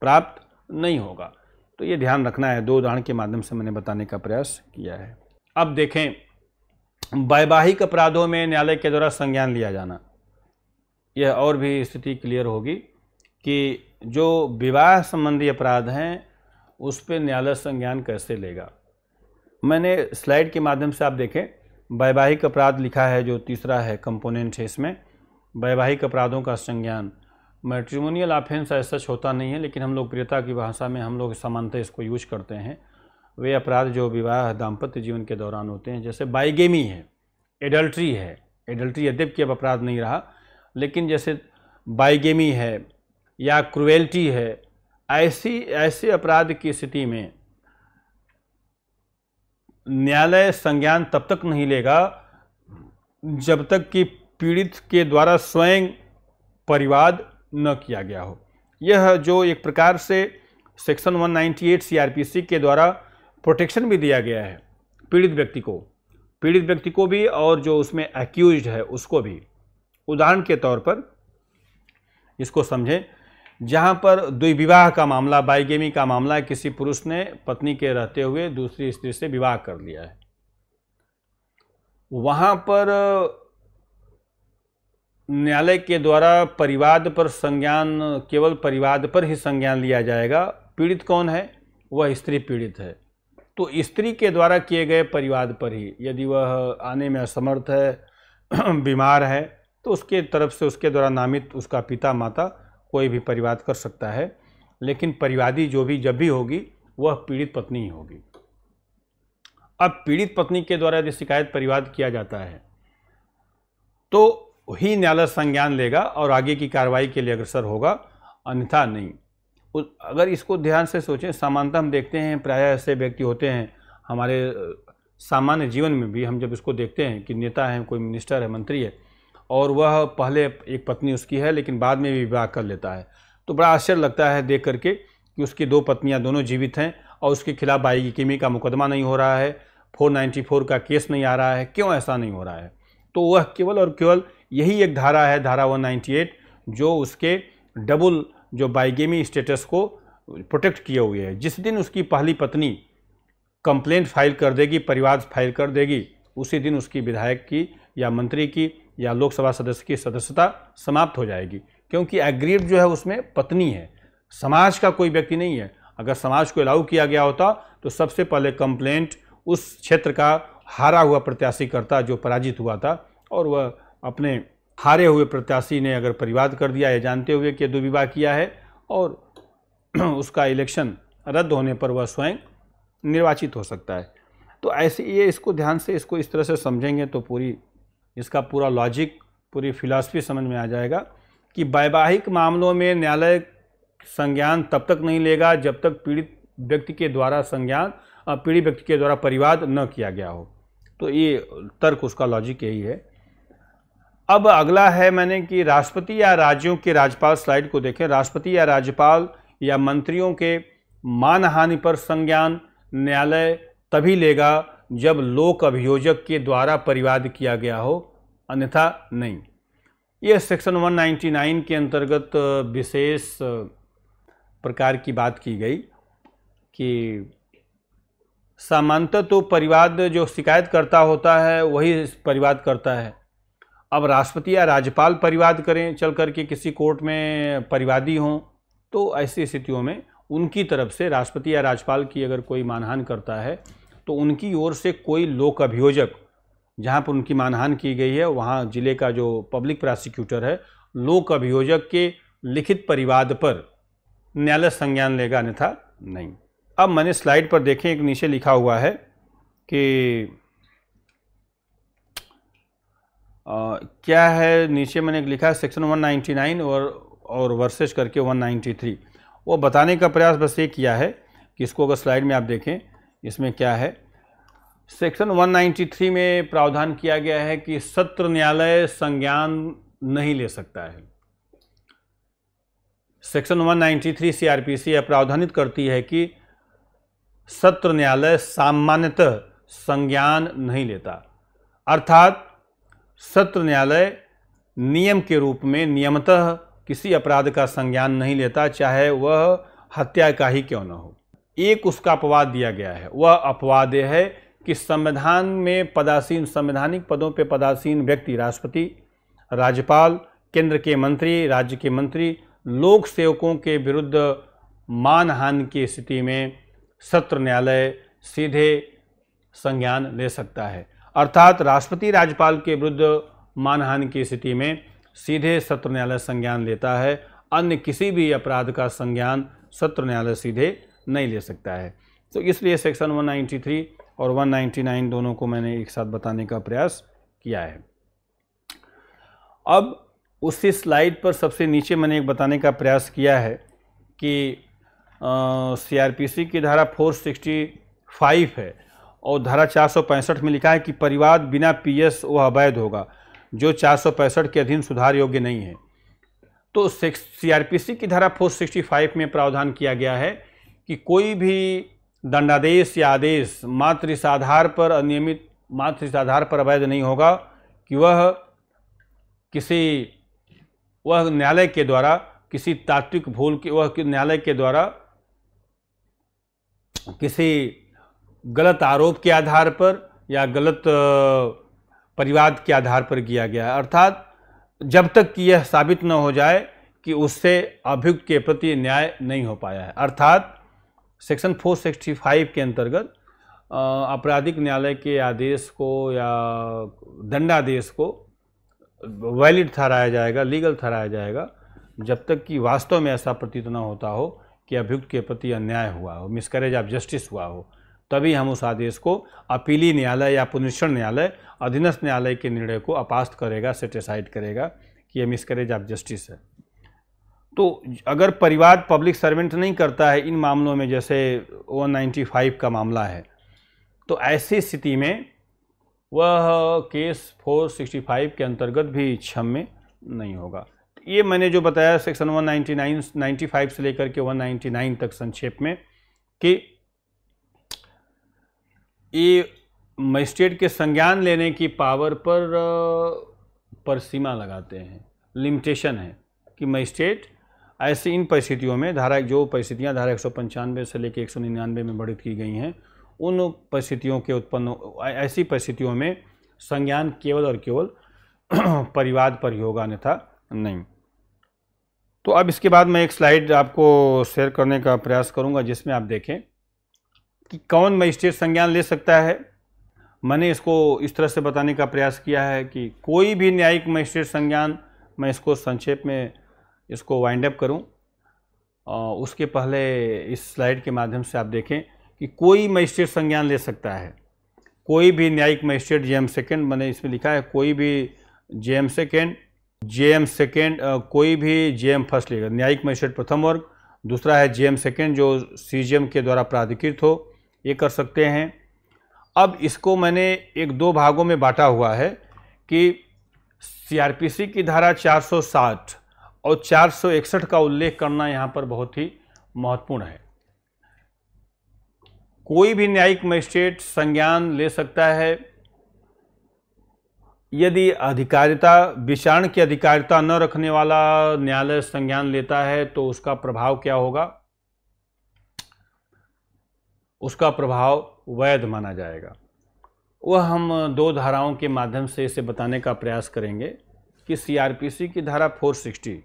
प्राप्त नहीं होगा तो ये ध्यान रखना है दो उदाहरण के माध्यम से मैंने बताने का प्रयास किया है अब देखें वैवाहिक अपराधों में न्यायालय के द्वारा संज्ञान लिया जाना यह और भी स्थिति क्लियर होगी कि जो विवाह संबंधी अपराध हैं उस पर न्यायालय संज्ञान कैसे लेगा मैंने स्लाइड के माध्यम से आप देखें वैवाहिक अपराध लिखा है जो तीसरा है कंपोनेंट है इसमें वैवाहिक अपराधों का संज्ञान मैट्रिमोनियल ऑफेंस ऐसा होता नहीं है लेकिन हम लोग प्रियता की भाषा में हम लोग समानता इसको यूज करते हैं वे अपराध जो विवाह दाम्पत्य जीवन के दौरान होते हैं जैसे बाइगेमी है एडल्ट्री है एडल्ट्री अद्यप की अब अपराध नहीं रहा लेकिन जैसे बाइगेमी है या क्रुएल्टी है ऐसी ऐसे अपराध की स्थिति में न्यायालय संज्ञान तब तक नहीं लेगा जब तक कि पीड़ित के द्वारा स्वयं परिवाद न किया गया हो यह जो एक प्रकार से सेक्शन 198 सीआरपीसी के द्वारा प्रोटेक्शन भी दिया गया है पीड़ित व्यक्ति को पीड़ित व्यक्ति को भी और जो उसमें एक्यूज है उसको भी उदाहरण के तौर पर इसको समझें जहाँ पर द्विविवाह का मामला बाइगेमी का मामला किसी पुरुष ने पत्नी के रहते हुए दूसरी स्त्री से विवाह कर लिया है वहाँ पर न्यायालय के द्वारा परिवाद पर संज्ञान केवल परिवाद पर ही संज्ञान लिया जाएगा पीड़ित कौन है वह स्त्री पीड़ित है तो स्त्री के द्वारा किए गए परिवाद पर ही यदि वह आने में असमर्थ है बीमार है तो उसके तरफ से उसके द्वारा नामित उसका पिता माता कोई भी परिवाद कर सकता है लेकिन परिवादी जो भी जब भी होगी वह पीड़ित पत्नी ही होगी अब पीड़ित पत्नी के द्वारा यदि शिकायत परिवाद किया जाता है तो ही न्यायालय संज्ञान लेगा और आगे की कार्रवाई के लिए अग्रसर होगा अन्यथा नहीं अगर इसको ध्यान से सोचें सामान्यतः हम देखते हैं प्रायः ऐसे व्यक्ति होते हैं हमारे सामान्य जीवन में भी हम जब इसको देखते हैं कि नेता हैं कोई मिनिस्टर है मंत्री है और वह पहले एक पत्नी उसकी है लेकिन बाद में विवाह कर लेता है तो बड़ा आश्चर्य लगता है देख करके कि उसकी दो पत्नियां दोनों जीवित हैं और उसके खिलाफ बाई किमी का मुकदमा नहीं हो रहा है 494 का केस नहीं आ रहा है क्यों ऐसा नहीं हो रहा है तो वह केवल और केवल यही एक धारा है धारा एट जो उसके डबल जो बाइगेमी स्टेटस को प्रोटेक्ट किए हुए है जिस दिन उसकी पहली पत्नी कंप्लेंट फाइल कर देगी परिवाद फाइल कर देगी उसी दिन उसकी विधायक की या मंत्री की या लोकसभा सदस्य की सदस्यता समाप्त हो जाएगी क्योंकि एग्रीड जो है उसमें पत्नी है समाज का कोई व्यक्ति नहीं है अगर समाज को अलाउ किया गया होता तो सबसे पहले कंप्लेंट उस क्षेत्र का हारा हुआ प्रत्याशी करता जो पराजित हुआ था और वह अपने हारे हुए प्रत्याशी ने अगर परिवाद कर दिया या जानते हुए कि दुर्विवाह किया है और उसका इलेक्शन रद्द होने पर वह स्वयं निर्वाचित हो सकता है तो ऐसे ये इसको ध्यान से इसको इस तरह से समझेंगे तो पूरी इसका पूरा लॉजिक पूरी फिलासफी समझ में आ जाएगा कि वैवाहिक मामलों में न्यायालय संज्ञान तब तक नहीं लेगा जब तक पीड़ित व्यक्ति के द्वारा संज्ञान पीड़ित व्यक्ति के द्वारा परिवाद न किया गया हो तो ये तर्क उसका लॉजिक यही है अब अगला है मैंने कि राष्ट्रपति या राज्यों के राज्यपाल स्लाइड को देखें राष्ट्रपति या राज्यपाल या मंत्रियों के मानहानि पर संज्ञान न्यायालय तभी लेगा जब लोक अभियोजक के द्वारा परिवाद किया गया हो अन्यथा नहीं ये सेक्शन 199 के अंतर्गत विशेष प्रकार की बात की गई कि सामान्यतः तो परिवाद जो शिकायत करता होता है वही परिवाद करता है अब राष्ट्रपति या राज्यपाल परिवाद करें चल करके किसी कोर्ट में परिवादी हों तो ऐसी स्थितियों में उनकी तरफ से राष्ट्रपति या राज्यपाल की अगर कोई मानहान करता है तो उनकी ओर से कोई लोक अभियोजक जहाँ पर उनकी मानहान की गई है वहाँ ज़िले का जो पब्लिक प्रोसिक्यूटर है लोक अभियोजक के लिखित परिवाद पर न्यायालय संज्ञान लेगा अन्यथा नहीं अब मैंने स्लाइड पर देखें एक नीचे लिखा हुआ है कि आ, क्या है नीचे मैंने लिखा है सेक्शन 199 और और वर्सेज करके 193 वो बताने का प्रयास बस ये किया है कि इसको अगर स्लाइड में आप देखें इसमें क्या है सेक्शन 193 में प्रावधान किया गया है कि सत्र न्यायालय संज्ञान नहीं ले सकता है सेक्शन 193 सीआरपीसी यह प्रावधानित करती है कि सत्र न्यायालय सामान्यतः संज्ञान नहीं लेता अर्थात सत्र न्यायालय नियम के रूप में नियमतः किसी अपराध का संज्ञान नहीं लेता चाहे वह हत्या का ही क्यों न हो एक उसका अपवाद दिया गया है वह अपवाद यह है कि संविधान में पदासीन संवैधानिक पदों पर पदासीन व्यक्ति राष्ट्रपति राज्यपाल केंद्र के मंत्री राज्य के मंत्री लोक सेवकों के विरुद्ध मानहानि की स्थिति में सत्र न्यायालय सीधे संज्ञान ले सकता है अर्थात राष्ट्रपति राज्यपाल के विरुद्ध मानहानि की स्थिति में सीधे सत्र न्यायालय संज्ञान लेता है अन्य किसी भी अपराध का संज्ञान सत्र न्यायालय सीधे नहीं ले सकता है तो इसलिए सेक्शन 193 और 199 दोनों को मैंने एक साथ बताने का प्रयास किया है अब उसी स्लाइड पर सबसे नीचे मैंने एक बताने का प्रयास किया है कि सीआरपीसी की धारा 465 है और धारा 465 में लिखा है कि परिवार बिना पीएस वह अवैध होगा जो 465 के अधीन सुधार योग्य नहीं है तो सीआरपीसी की धारा 465 में प्रावधान किया गया है कि कोई भी दंडादेश या आदेश मात्र इस आधार पर अनियमित मात्र इस आधार पर अवैध नहीं होगा कि वह किसी वह न्यायालय के द्वारा किसी तात्विक भूल के वह न्यायालय के द्वारा किसी गलत आरोप के आधार पर या गलत परिवाद के आधार पर किया गया है अर्थात जब तक कि यह साबित न हो जाए कि उससे अभियुक्त के प्रति न्याय नहीं हो पाया है अर्थात सेक्शन 465 के अंतर्गत आपराधिक न्यायालय के आदेश को या दंडादेश को वैलिड ठहराया जाएगा लीगल ठहराया जाएगा जब तक कि वास्तव में ऐसा प्रतीत न होता हो कि अभियुक्त के प्रति अन्याय हुआ हो मिसकरेज ऑफ जस्टिस हुआ हो तभी हम उस आदेश को अपीली न्यायालय या पुनरीक्षण न्यायालय अधीनस्थ न्यायालय के निर्णय को अपास्त करेगा सेटिसाइड करेगा कि यह मिसकरेज ऑफ जस्टिस है तो अगर परिवार पब्लिक सर्वेंट नहीं करता है इन मामलों में जैसे फाइव का मामला है तो ऐसी स्थिति में वह केस 465 के अंतर्गत भी क्षम में नहीं होगा ये मैंने जो बताया सेक्शन 199 95 से लेकर के 199 तक संक्षेप में कि ये मजिस्ट्रेट के संज्ञान लेने की पावर पर पर सीमा लगाते हैं लिमिटेशन है कि मजिस्ट्रेट ऐसी इन परिस्थितियों में धारा जो परिस्थितियाँ धारा एक से लेकर एक में वर्णित की गई हैं उन परिस्थितियों के उत्पन्न ऐसी परिस्थितियों में संज्ञान केवल और केवल परिवाद पर होगा अन्यथा नहीं तो अब इसके बाद मैं एक स्लाइड आपको शेयर करने का प्रयास करूंगा जिसमें आप देखें कि कौन मजिस्ट्रेट संज्ञान ले सकता है मैंने इसको इस तरह से बताने का प्रयास किया है कि कोई भी न्यायिक मजिस्ट्रेट संज्ञान मैं इसको संक्षेप में इसको वाइंड अप करूं उसके पहले इस स्लाइड के माध्यम से आप देखें कि कोई मजिस्ट्रेट संज्ञान ले सकता है कोई भी न्यायिक मजिस्ट्रेट जे एम सेकेंड मैंने इसमें लिखा है कोई भी J M second J M second कोई भी जे एम फर्स्ट लेगा न्यायिक मजिस्ट्रेट प्रथम वर्ग दूसरा है जे एम सेकेंड जो सी जी एम के द्वारा प्राधिकृत हो ये कर सकते हैं अब इसको मैंने एक दो भागों में बांटा हुआ है कि सीआरपीसी की धारा साठ और 461 का उल्लेख करना यहाँ पर बहुत ही महत्वपूर्ण है कोई भी न्यायिक मजिस्ट्रेट संज्ञान ले सकता है यदि अधिकारिता विचारण की अधिकारिता न रखने वाला न्यायालय संज्ञान लेता है तो उसका प्रभाव क्या होगा उसका प्रभाव वैध माना जाएगा वह हम दो धाराओं के माध्यम से इसे बताने का प्रयास करेंगे कि सीआरपीसी की धारा 460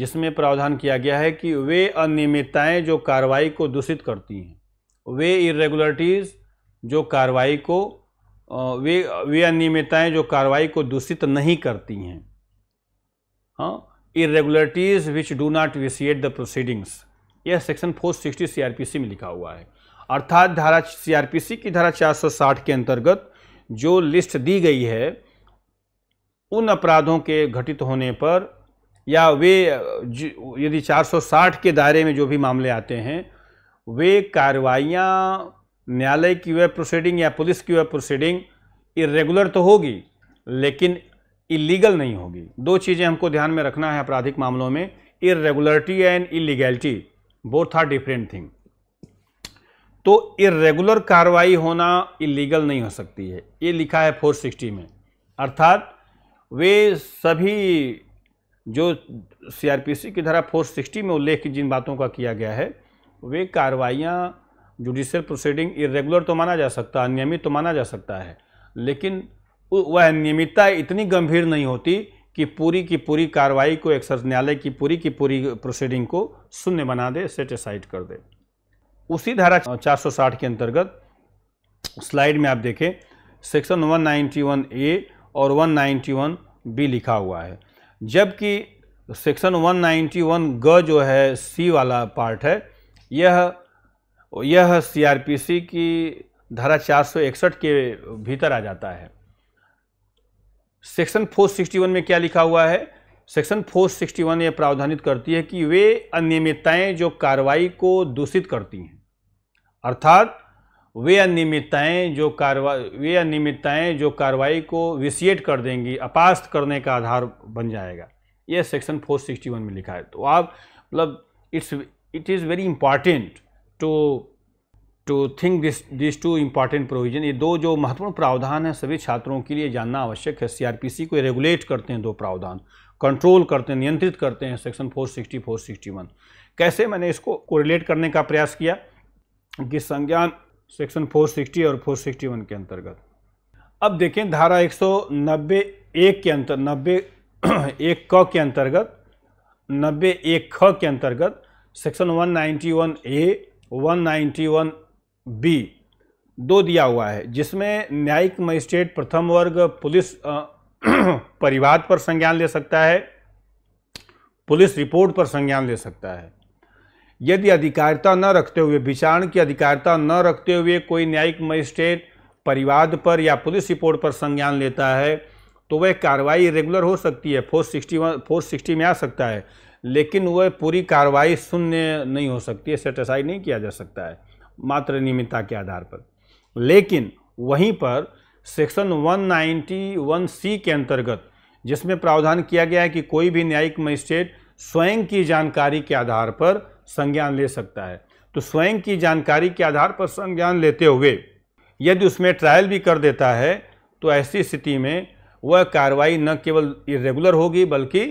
जिसमें प्रावधान किया गया है कि वे अनियमितताएं जो कार्रवाई को दूषित करती हैं वे इरेगुलरिटीज़ जो कार्रवाई को वे वे अनियमितताएं जो कार्रवाई को दूषित नहीं करती हैं हाँ irregularities which do not vitiate the proceedings यह सेक्शन पी सी में लिखा हुआ है अर्थात धारा सी की धारा 460 के अंतर्गत जो लिस्ट दी गई है उन अपराधों के घटित होने पर या वे यदि 460 के दायरे में जो भी मामले आते हैं वे कार्रवाइयाँ न्यायालय की वेब प्रोसीडिंग या पुलिस की वेब प्रोसीडिंग इरेगुलर तो होगी लेकिन इलीगल नहीं होगी दो चीज़ें हमको ध्यान में रखना है आपराधिक मामलों में irregularity and illegality both are different thing तो इरेगुलर कार्रवाई होना इलीगल नहीं हो सकती है ये लिखा है 460 में अर्थात वे सभी जो सीआरपीसी की धारा 460 में उल्लेख जिन बातों का किया गया है वे कार्रवाइयाँ जुडिशियल प्रोसीडिंग इरेगुलर तो माना जा सकता है अनियमित तो माना जा सकता है लेकिन वह अनियमितता इतनी गंभीर नहीं होती कि पूरी की पूरी कार्रवाई को एक्सर्स न्यायालय की पूरी की पूरी प्रोसीडिंग को शून्य बना दे सेटिसाइड कर दे उसी धारा 460 के अंतर्गत स्लाइड में आप देखें सेक्शन 191 ए और 191 बी लिखा हुआ है जबकि सेक्शन 191 ग जो है सी वाला पार्ट है यह यह सीआरपीसी की धारा 461 के भीतर आ जाता है सेक्शन 461 में क्या लिखा हुआ है सेक्शन 461 यह प्रावधानित करती है कि वे अनियमितताएं जो कार्रवाई को दूषित करती हैं अर्थात वे अनियमितताएँ जो कार्रवाई वे अनियमितताएँ जो कार्रवाई को विशिएट कर देंगी अपास्त करने का आधार बन जाएगा यह सेक्शन 461 में लिखा है तो आप मतलब it's it is very important to to think this this two important provision ये दो जो महत्वपूर्ण प्रावधान हैं सभी छात्रों के लिए जानना आवश्यक है सीआरपीसी को रेगुलेट करते हैं दो प्रावधान कंट्रोल करते हैं नियंत्रित करते हैं सेक्शन 460 461 कैसे मैंने इसको कोरिलेट करने का प्रयास किया कि संज्ञान सेक्शन 460 और 461 के अंतर्गत अब देखें धारा नब्बे एक के अंतर नब्बे एक क के अंतर्गत नब्बे एक ख के अंतर्गत सेक्शन 191 ए 191 बी दो दिया हुआ है जिसमें न्यायिक मजिस्ट्रेट प्रथम वर्ग पुलिस परिवाद पर संज्ञान ले सकता है पुलिस रिपोर्ट पर संज्ञान ले सकता है यदि अधिकारिता न रखते हुए विचारण की अधिकारिता न रखते हुए कोई न्यायिक मजिस्ट्रेट परिवाद पर या पुलिस रिपोर्ट पर संज्ञान लेता है तो वह कार्रवाई रेगुलर हो सकती है four sixty one four sixty में आ सकता है लेकिन वह पूरी कार्रवाई शून्य नहीं हो सकती है सेटिसाइड नहीं किया जा सकता है मात्र नियमितता के आधार पर लेकिन वहीं पर सेक्शन 191 सी के अंतर्गत जिसमें प्रावधान किया गया है कि कोई भी न्यायिक मजिस्ट्रेट स्वयं की जानकारी के आधार पर संज्ञान ले सकता है तो स्वयं की जानकारी के आधार पर संज्ञान लेते हुए यदि उसमें ट्रायल भी कर देता है तो ऐसी स्थिति में वह कार्रवाई न केवल इरेगुलर होगी बल्कि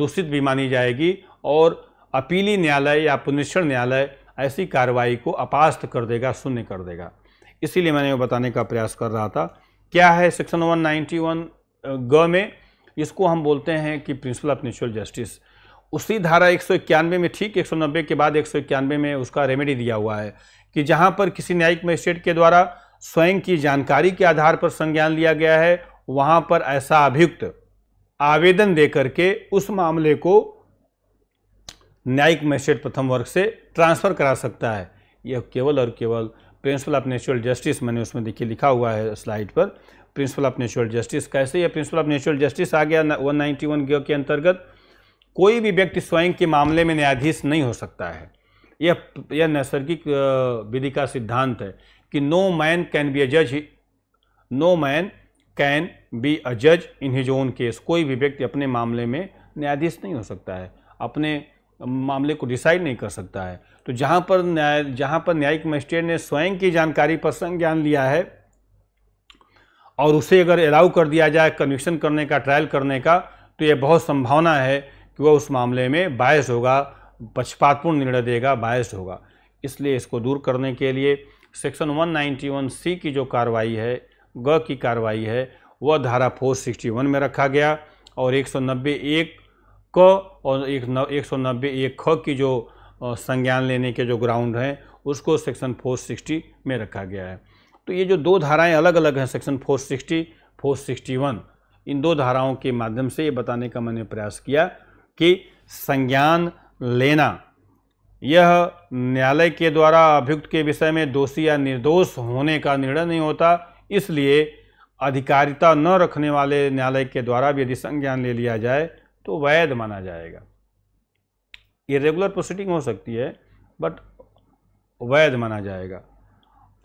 दूषित भी मानी जाएगी और अपीली न्यायालय या पुनरीक्षण न्यायालय ऐसी कार्रवाई को अपास्त कर देगा शून्य कर देगा इसीलिए मैंने बताने का प्रयास कर रहा था क्या है सेक्शन 191 ग में इसको हम बोलते हैं कि प्रिंसिपल ऑफ नेचुरल जस्टिस उसी धारा एक में ठीक एक के बाद एक में उसका रेमेडी दिया हुआ है कि जहाँ पर किसी न्यायिक मजिस्ट्रेट के द्वारा स्वयं की जानकारी के आधार पर संज्ञान लिया गया है वहाँ पर ऐसा अभियुक्त आवेदन देकर के उस मामले को न्यायिक मजिस्ट्रेट प्रथम वर्ग से ट्रांसफ़र करा सकता है यह केवल और केवल प्रिंसिपल ऑफ नेचुरल जस्टिस मैंने उसमें देखिए लिखा हुआ है स्लाइड पर प्रिंसिपल ऑफ नेचुरल जस्टिस कैसे यह प्रिंसिपल ऑफ नेचुरल जस्टिस आ गया वन नाइन्टी वन के अंतर्गत कोई भी व्यक्ति स्वयं के मामले में न्यायाधीश नहीं हो सकता है यह यह नैसर्गिक विधि का सिद्धांत है कि no man can be a जज no man can be a जज इन हिज ओन केस कोई भी व्यक्ति अपने मामले में न्यायाधीश नहीं हो सकता है अपने मामले को डिसाइड नहीं कर सकता है तो जहाँ पर न्याय जहाँ पर न्यायिक मजिस्ट्रेट ने स्वयं की जानकारी पर संज्ञान लिया है और उसे अगर अलाउ कर दिया जाए कन्विक्शन करने का ट्रायल करने का तो यह बहुत संभावना है कि वह उस मामले में बायस होगा पक्षपातपूर्ण निर्णय देगा बायस होगा इसलिए इसको दूर करने के लिए सेक्शन 191 सी की जो कार्रवाई है ग की कार्रवाई है वह धारा 461 में रखा गया और नब्बे एक क और एक सौ नब्बे एक ख की जो संज्ञान लेने के जो ग्राउंड हैं उसको सेक्शन 460 में रखा गया है तो ये जो दो धाराएं अलग अलग हैं सेक्शन 460, 461 इन दो धाराओं के माध्यम से ये बताने का मैंने प्रयास किया कि संज्ञान लेना यह न्यायालय के द्वारा अभियुक्त के विषय में दोषी या निर्दोष होने का निर्णय नहीं होता इसलिए अधिकारिता न रखने वाले न्यायालय के द्वारा भी यदि संज्ञान ले लिया जाए तो वैध माना जाएगा ये रेगुलर प्रोसीडिंग हो सकती है बट वैध माना जाएगा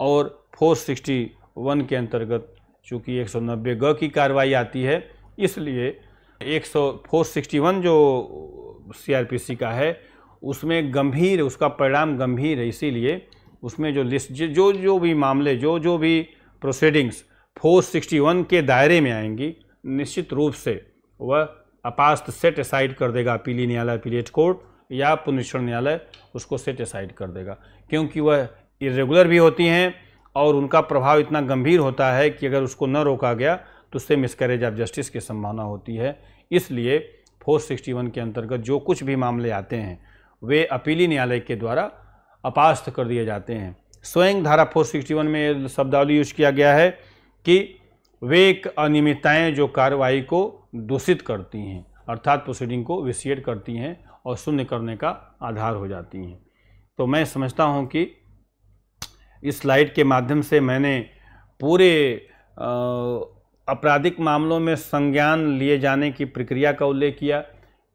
और फोर सिक्सटी वन के अंतर्गत चूँकि एक सौ नब्बे ग की कार्रवाई आती है इसलिए एक सौ फोर सिक्सटी वन जो सी का है उसमें गंभीर उसका परिणाम गंभीर है इसीलिए उसमें जो लिस्ट जो जो भी मामले जो जो भी प्रोसीडिंग्स 461 के दायरे में आएंगी निश्चित रूप से वह अपास्त सेट असाइड कर देगा अपीली न्यायालय अपीलेट कोर्ट या पुनरीक्षण न्यायालय उसको सेट असाइड कर देगा क्योंकि वह इरेगुलर भी होती हैं और उनका प्रभाव इतना गंभीर होता है कि अगर उसको न रोका गया तो उससे मिसकैरेज ऑफ जस्टिस की संभावना होती है इसलिए 461 के अंतर्गत जो कुछ भी मामले आते हैं वे अपीली न्यायालय के द्वारा अपास्त कर दिए जाते हैं स्वयं धारा 461 में शब्दावली यूज किया गया है कि वे एक अनियमितताएँ जो कार्रवाई को दूषित करती हैं अर्थात प्रोसीडिंग को विशिएट करती हैं और शून्य करने का आधार हो जाती हैं तो मैं समझता हूं कि इस स्लाइड के माध्यम से मैंने पूरे आ, आपराधिक मामलों में संज्ञान लिए जाने की प्रक्रिया का उल्लेख किया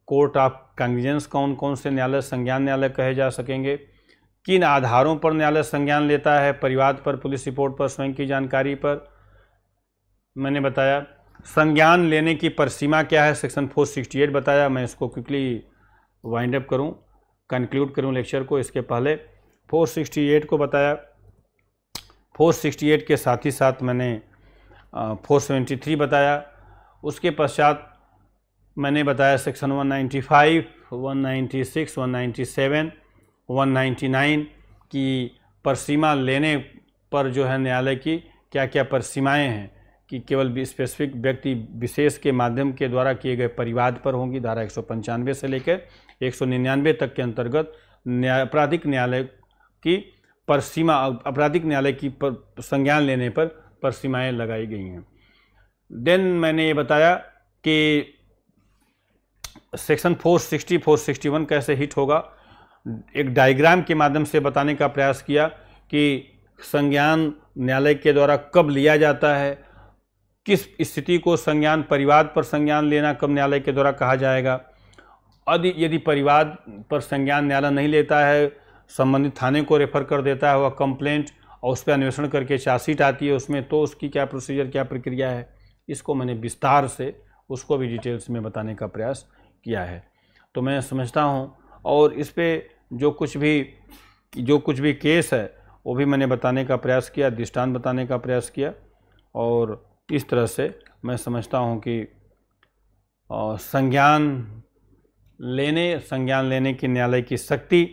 कोर्ट ऑफ कन्वीजेंस कौन कौन से न्यायालय संज्ञान न्यायालय कहे जा सकेंगे किन आधारों पर न्यायालय संज्ञान लेता है परिवाद पर पुलिस रिपोर्ट पर स्वयं की जानकारी पर मैंने बताया संज्ञान लेने की परसीमा क्या है सेक्शन 468 बताया मैं इसको क्विकली वाइंड अप करूं कंक्लूड करूं लेक्चर को इसके पहले 468 को बताया 468 के साथ ही साथ मैंने फोर सेवेंटी थ्री बताया उसके पश्चात मैंने बताया सेक्शन 195, 196, 197, 199 की परसीमा लेने पर जो है न्यायालय की क्या क्या परसीमाएँ हैं कि केवल स्पेसिफिक व्यक्ति विशेष के माध्यम के द्वारा किए गए परिवाद पर होंगी धारा एक से लेकर एक तक के अंतर्गत न्याय आपराधिक न्यायालय की परसीमा आपराधिक न्यायालय की पर संज्ञान लेने पर पर सीमाएं लगाई गई हैं देन मैंने ये बताया कि सेक्शन 460 461 कैसे हिट होगा एक डायग्राम के माध्यम से बताने का प्रयास किया कि संज्ञान न्यायालय के द्वारा कब लिया जाता है किस स्थिति को संज्ञान परिवाद पर संज्ञान लेना कब न्यायालय के द्वारा कहा जाएगा यदि यदि परिवाद पर संज्ञान न्यायालय नहीं लेता है संबंधित थाने को रेफर कर देता है वह कंप्लेंट और उस पर अन्वेषण करके चार्जशीट आती है उसमें तो उसकी क्या प्रोसीजर क्या प्रक्रिया है इसको मैंने विस्तार से उसको भी डिटेल्स में बताने का प्रयास किया है तो मैं समझता हूँ और इस पर जो कुछ भी जो कुछ भी केस है वो भी मैंने बताने का प्रयास किया दृष्टांत बताने का प्रयास किया और इस तरह से मैं समझता हूँ कि संज्ञान लेने संज्ञान लेने की न्यायालय की शक्ति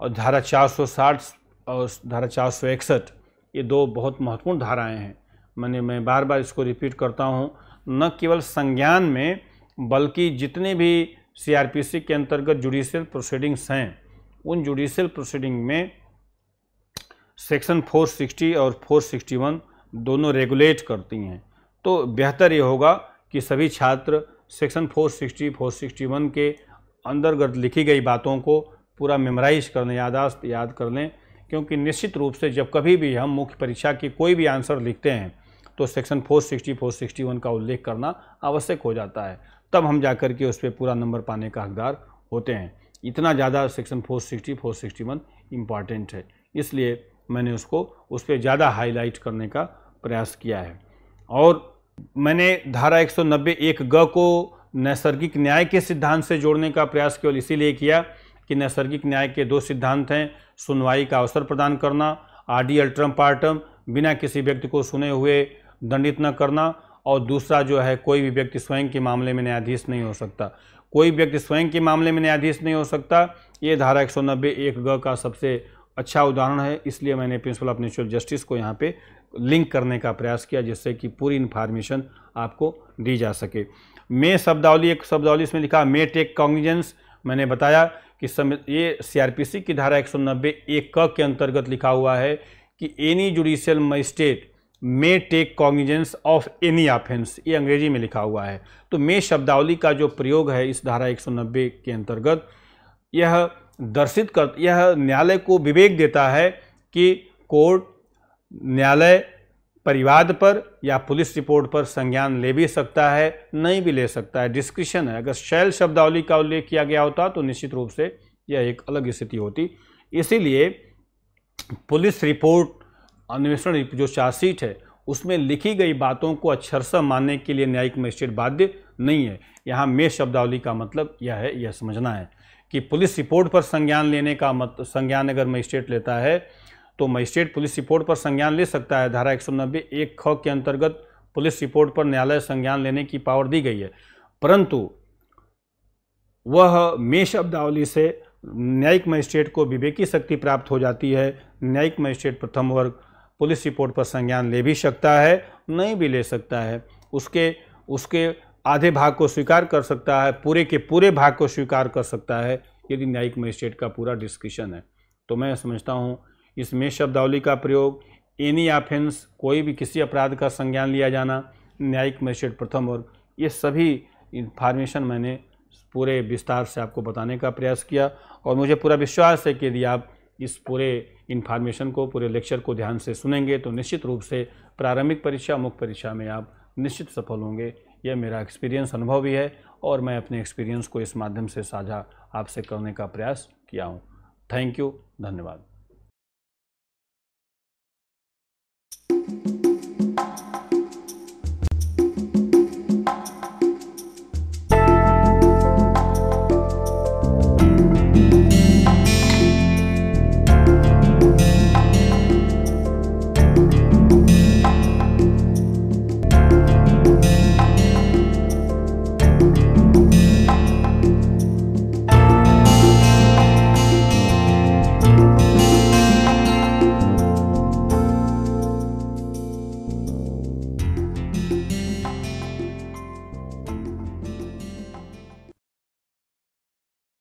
और धारा 460 और धारा चार सौ इकसठ ये दो बहुत महत्वपूर्ण धाराएं हैं मैंने मैं बार बार इसको रिपीट करता हूँ न केवल संज्ञान में बल्कि जितने भी सीआरपीसी के अंतर्गत जुडिशियल प्रोसीडिंग्स हैं उन जुडिशियल प्रोसीडिंग में सेक्शन 460 और 461 दोनों रेगुलेट करती हैं तो बेहतर ये होगा कि सभी छात्र सेक्शन 460, 461 के अंतर्गत लिखी गई बातों को पूरा मेमोराइज कर लें यादाश्त याद कर लें क्योंकि निश्चित रूप से जब कभी भी हम मुख्य परीक्षा की कोई भी आंसर लिखते हैं तो सेक्शन 460, 461 का उल्लेख करना आवश्यक हो जाता है तब हम जाकर के उस पर पूरा नंबर पाने का हकदार होते हैं इतना ज़्यादा सेक्शन 460, 461 इम्पॉर्टेंट है इसलिए मैंने उसको उस पर ज़्यादा हाईलाइट करने का प्रयास किया है और मैंने धारा एक नब्बे एक ग को नैसर्गिक न्याय के सिद्धांत से जोड़ने का प्रयास केवल इसीलिए किया कि नैसर्गिक न्याय के दो सिद्धांत हैं सुनवाई का अवसर प्रदान करना आडी अल्ट्रम पार्टम बिना किसी व्यक्ति को सुने हुए दंडित न करना और दूसरा जो है कोई भी व्यक्ति स्वयं के मामले में न्यायाधीश नहीं हो सकता कोई व्यक्ति स्वयं के मामले में न्यायाधीश नहीं हो सकता ये धारा एक सौ नब्बे एक ग का सबसे अच्छा उदाहरण है इसलिए मैंने प्रिंसिपल ऑफ नेचुरल जस्टिस को यहाँ पे लिंक करने का प्रयास किया जिससे कि पूरी इन्फॉर्मेशन आपको दी जा सके मे शब्दावली एक शब्दावली इसमें लिखा मे टेक कॉन्गिजेंस मैंने बताया कि सम ये सीआरपीसी की धारा 190 एक क के अंतर्गत लिखा हुआ है कि any judicial magistrate may take cognizance of any offence ये अंग्रेजी में लिखा हुआ है तो मे शब्दावली का जो प्रयोग है इस धारा 190 के अंतर्गत यह दर्शित कर यह न्यायालय को विवेक देता है कि कोर्ट न्यायालय परिवाद पर या पुलिस रिपोर्ट पर संज्ञान ले भी सकता है नहीं भी ले सकता है डिस्क्रिशन है अगर शैल शब्दावली का उल्लेख किया गया होता तो निश्चित रूप से यह एक अलग स्थिति होती इसीलिए पुलिस रिपोर्ट अन्वेषण जो चार्जशीट है उसमें लिखी गई बातों को अक्षरशः मानने के लिए न्यायिक मजिस्ट्रेट बाध्य नहीं है यहाँ मे शब्दावली का मतलब यह है यह समझना है कि पुलिस रिपोर्ट पर संज्ञान लेने का मत संज्ञान अगर मजिस्ट्रेट लेता है तो मजिस्ट्रेट पुलिस रिपोर्ट पर संज्ञान ले सकता है धारा एक सौ नब्बे एक ख के अंतर्गत पुलिस रिपोर्ट पर न्यायालय संज्ञान लेने की पावर दी गई है परंतु वह मे शब्दावली से न्यायिक मजिस्ट्रेट को विवेकी शक्ति प्राप्त हो जाती है न्यायिक मजिस्ट्रेट प्रथम वर्ग पुलिस रिपोर्ट पर संज्ञान ले भी सकता है नहीं भी ले सकता है उसके उसके आधे भाग को स्वीकार कर सकता है पूरे के पूरे भाग को स्वीकार कर सकता है यदि न्यायिक मजिस्ट्रेट का पूरा डिस्क्रिप्शन है तो मैं समझता हूँ इसमें शब्दावली का प्रयोग एनी ऑफेंस कोई भी किसी अपराध का संज्ञान लिया जाना न्यायिक मजिस्ट्रेट प्रथम और ये सभी इन्फॉर्मेशन मैंने पूरे विस्तार से आपको बताने का प्रयास किया और मुझे पूरा विश्वास है कि यदि आप इस पूरे इन्फॉर्मेशन को पूरे लेक्चर को ध्यान से सुनेंगे तो निश्चित रूप से प्रारंभिक परीक्षा मुख्य परीक्षा में आप निश्चित सफल होंगे यह मेरा एक्सपीरियंस अनुभव भी है और मैं अपने एक्सपीरियंस को इस माध्यम से साझा आपसे करने का प्रयास किया हूँ थैंक यू धन्यवाद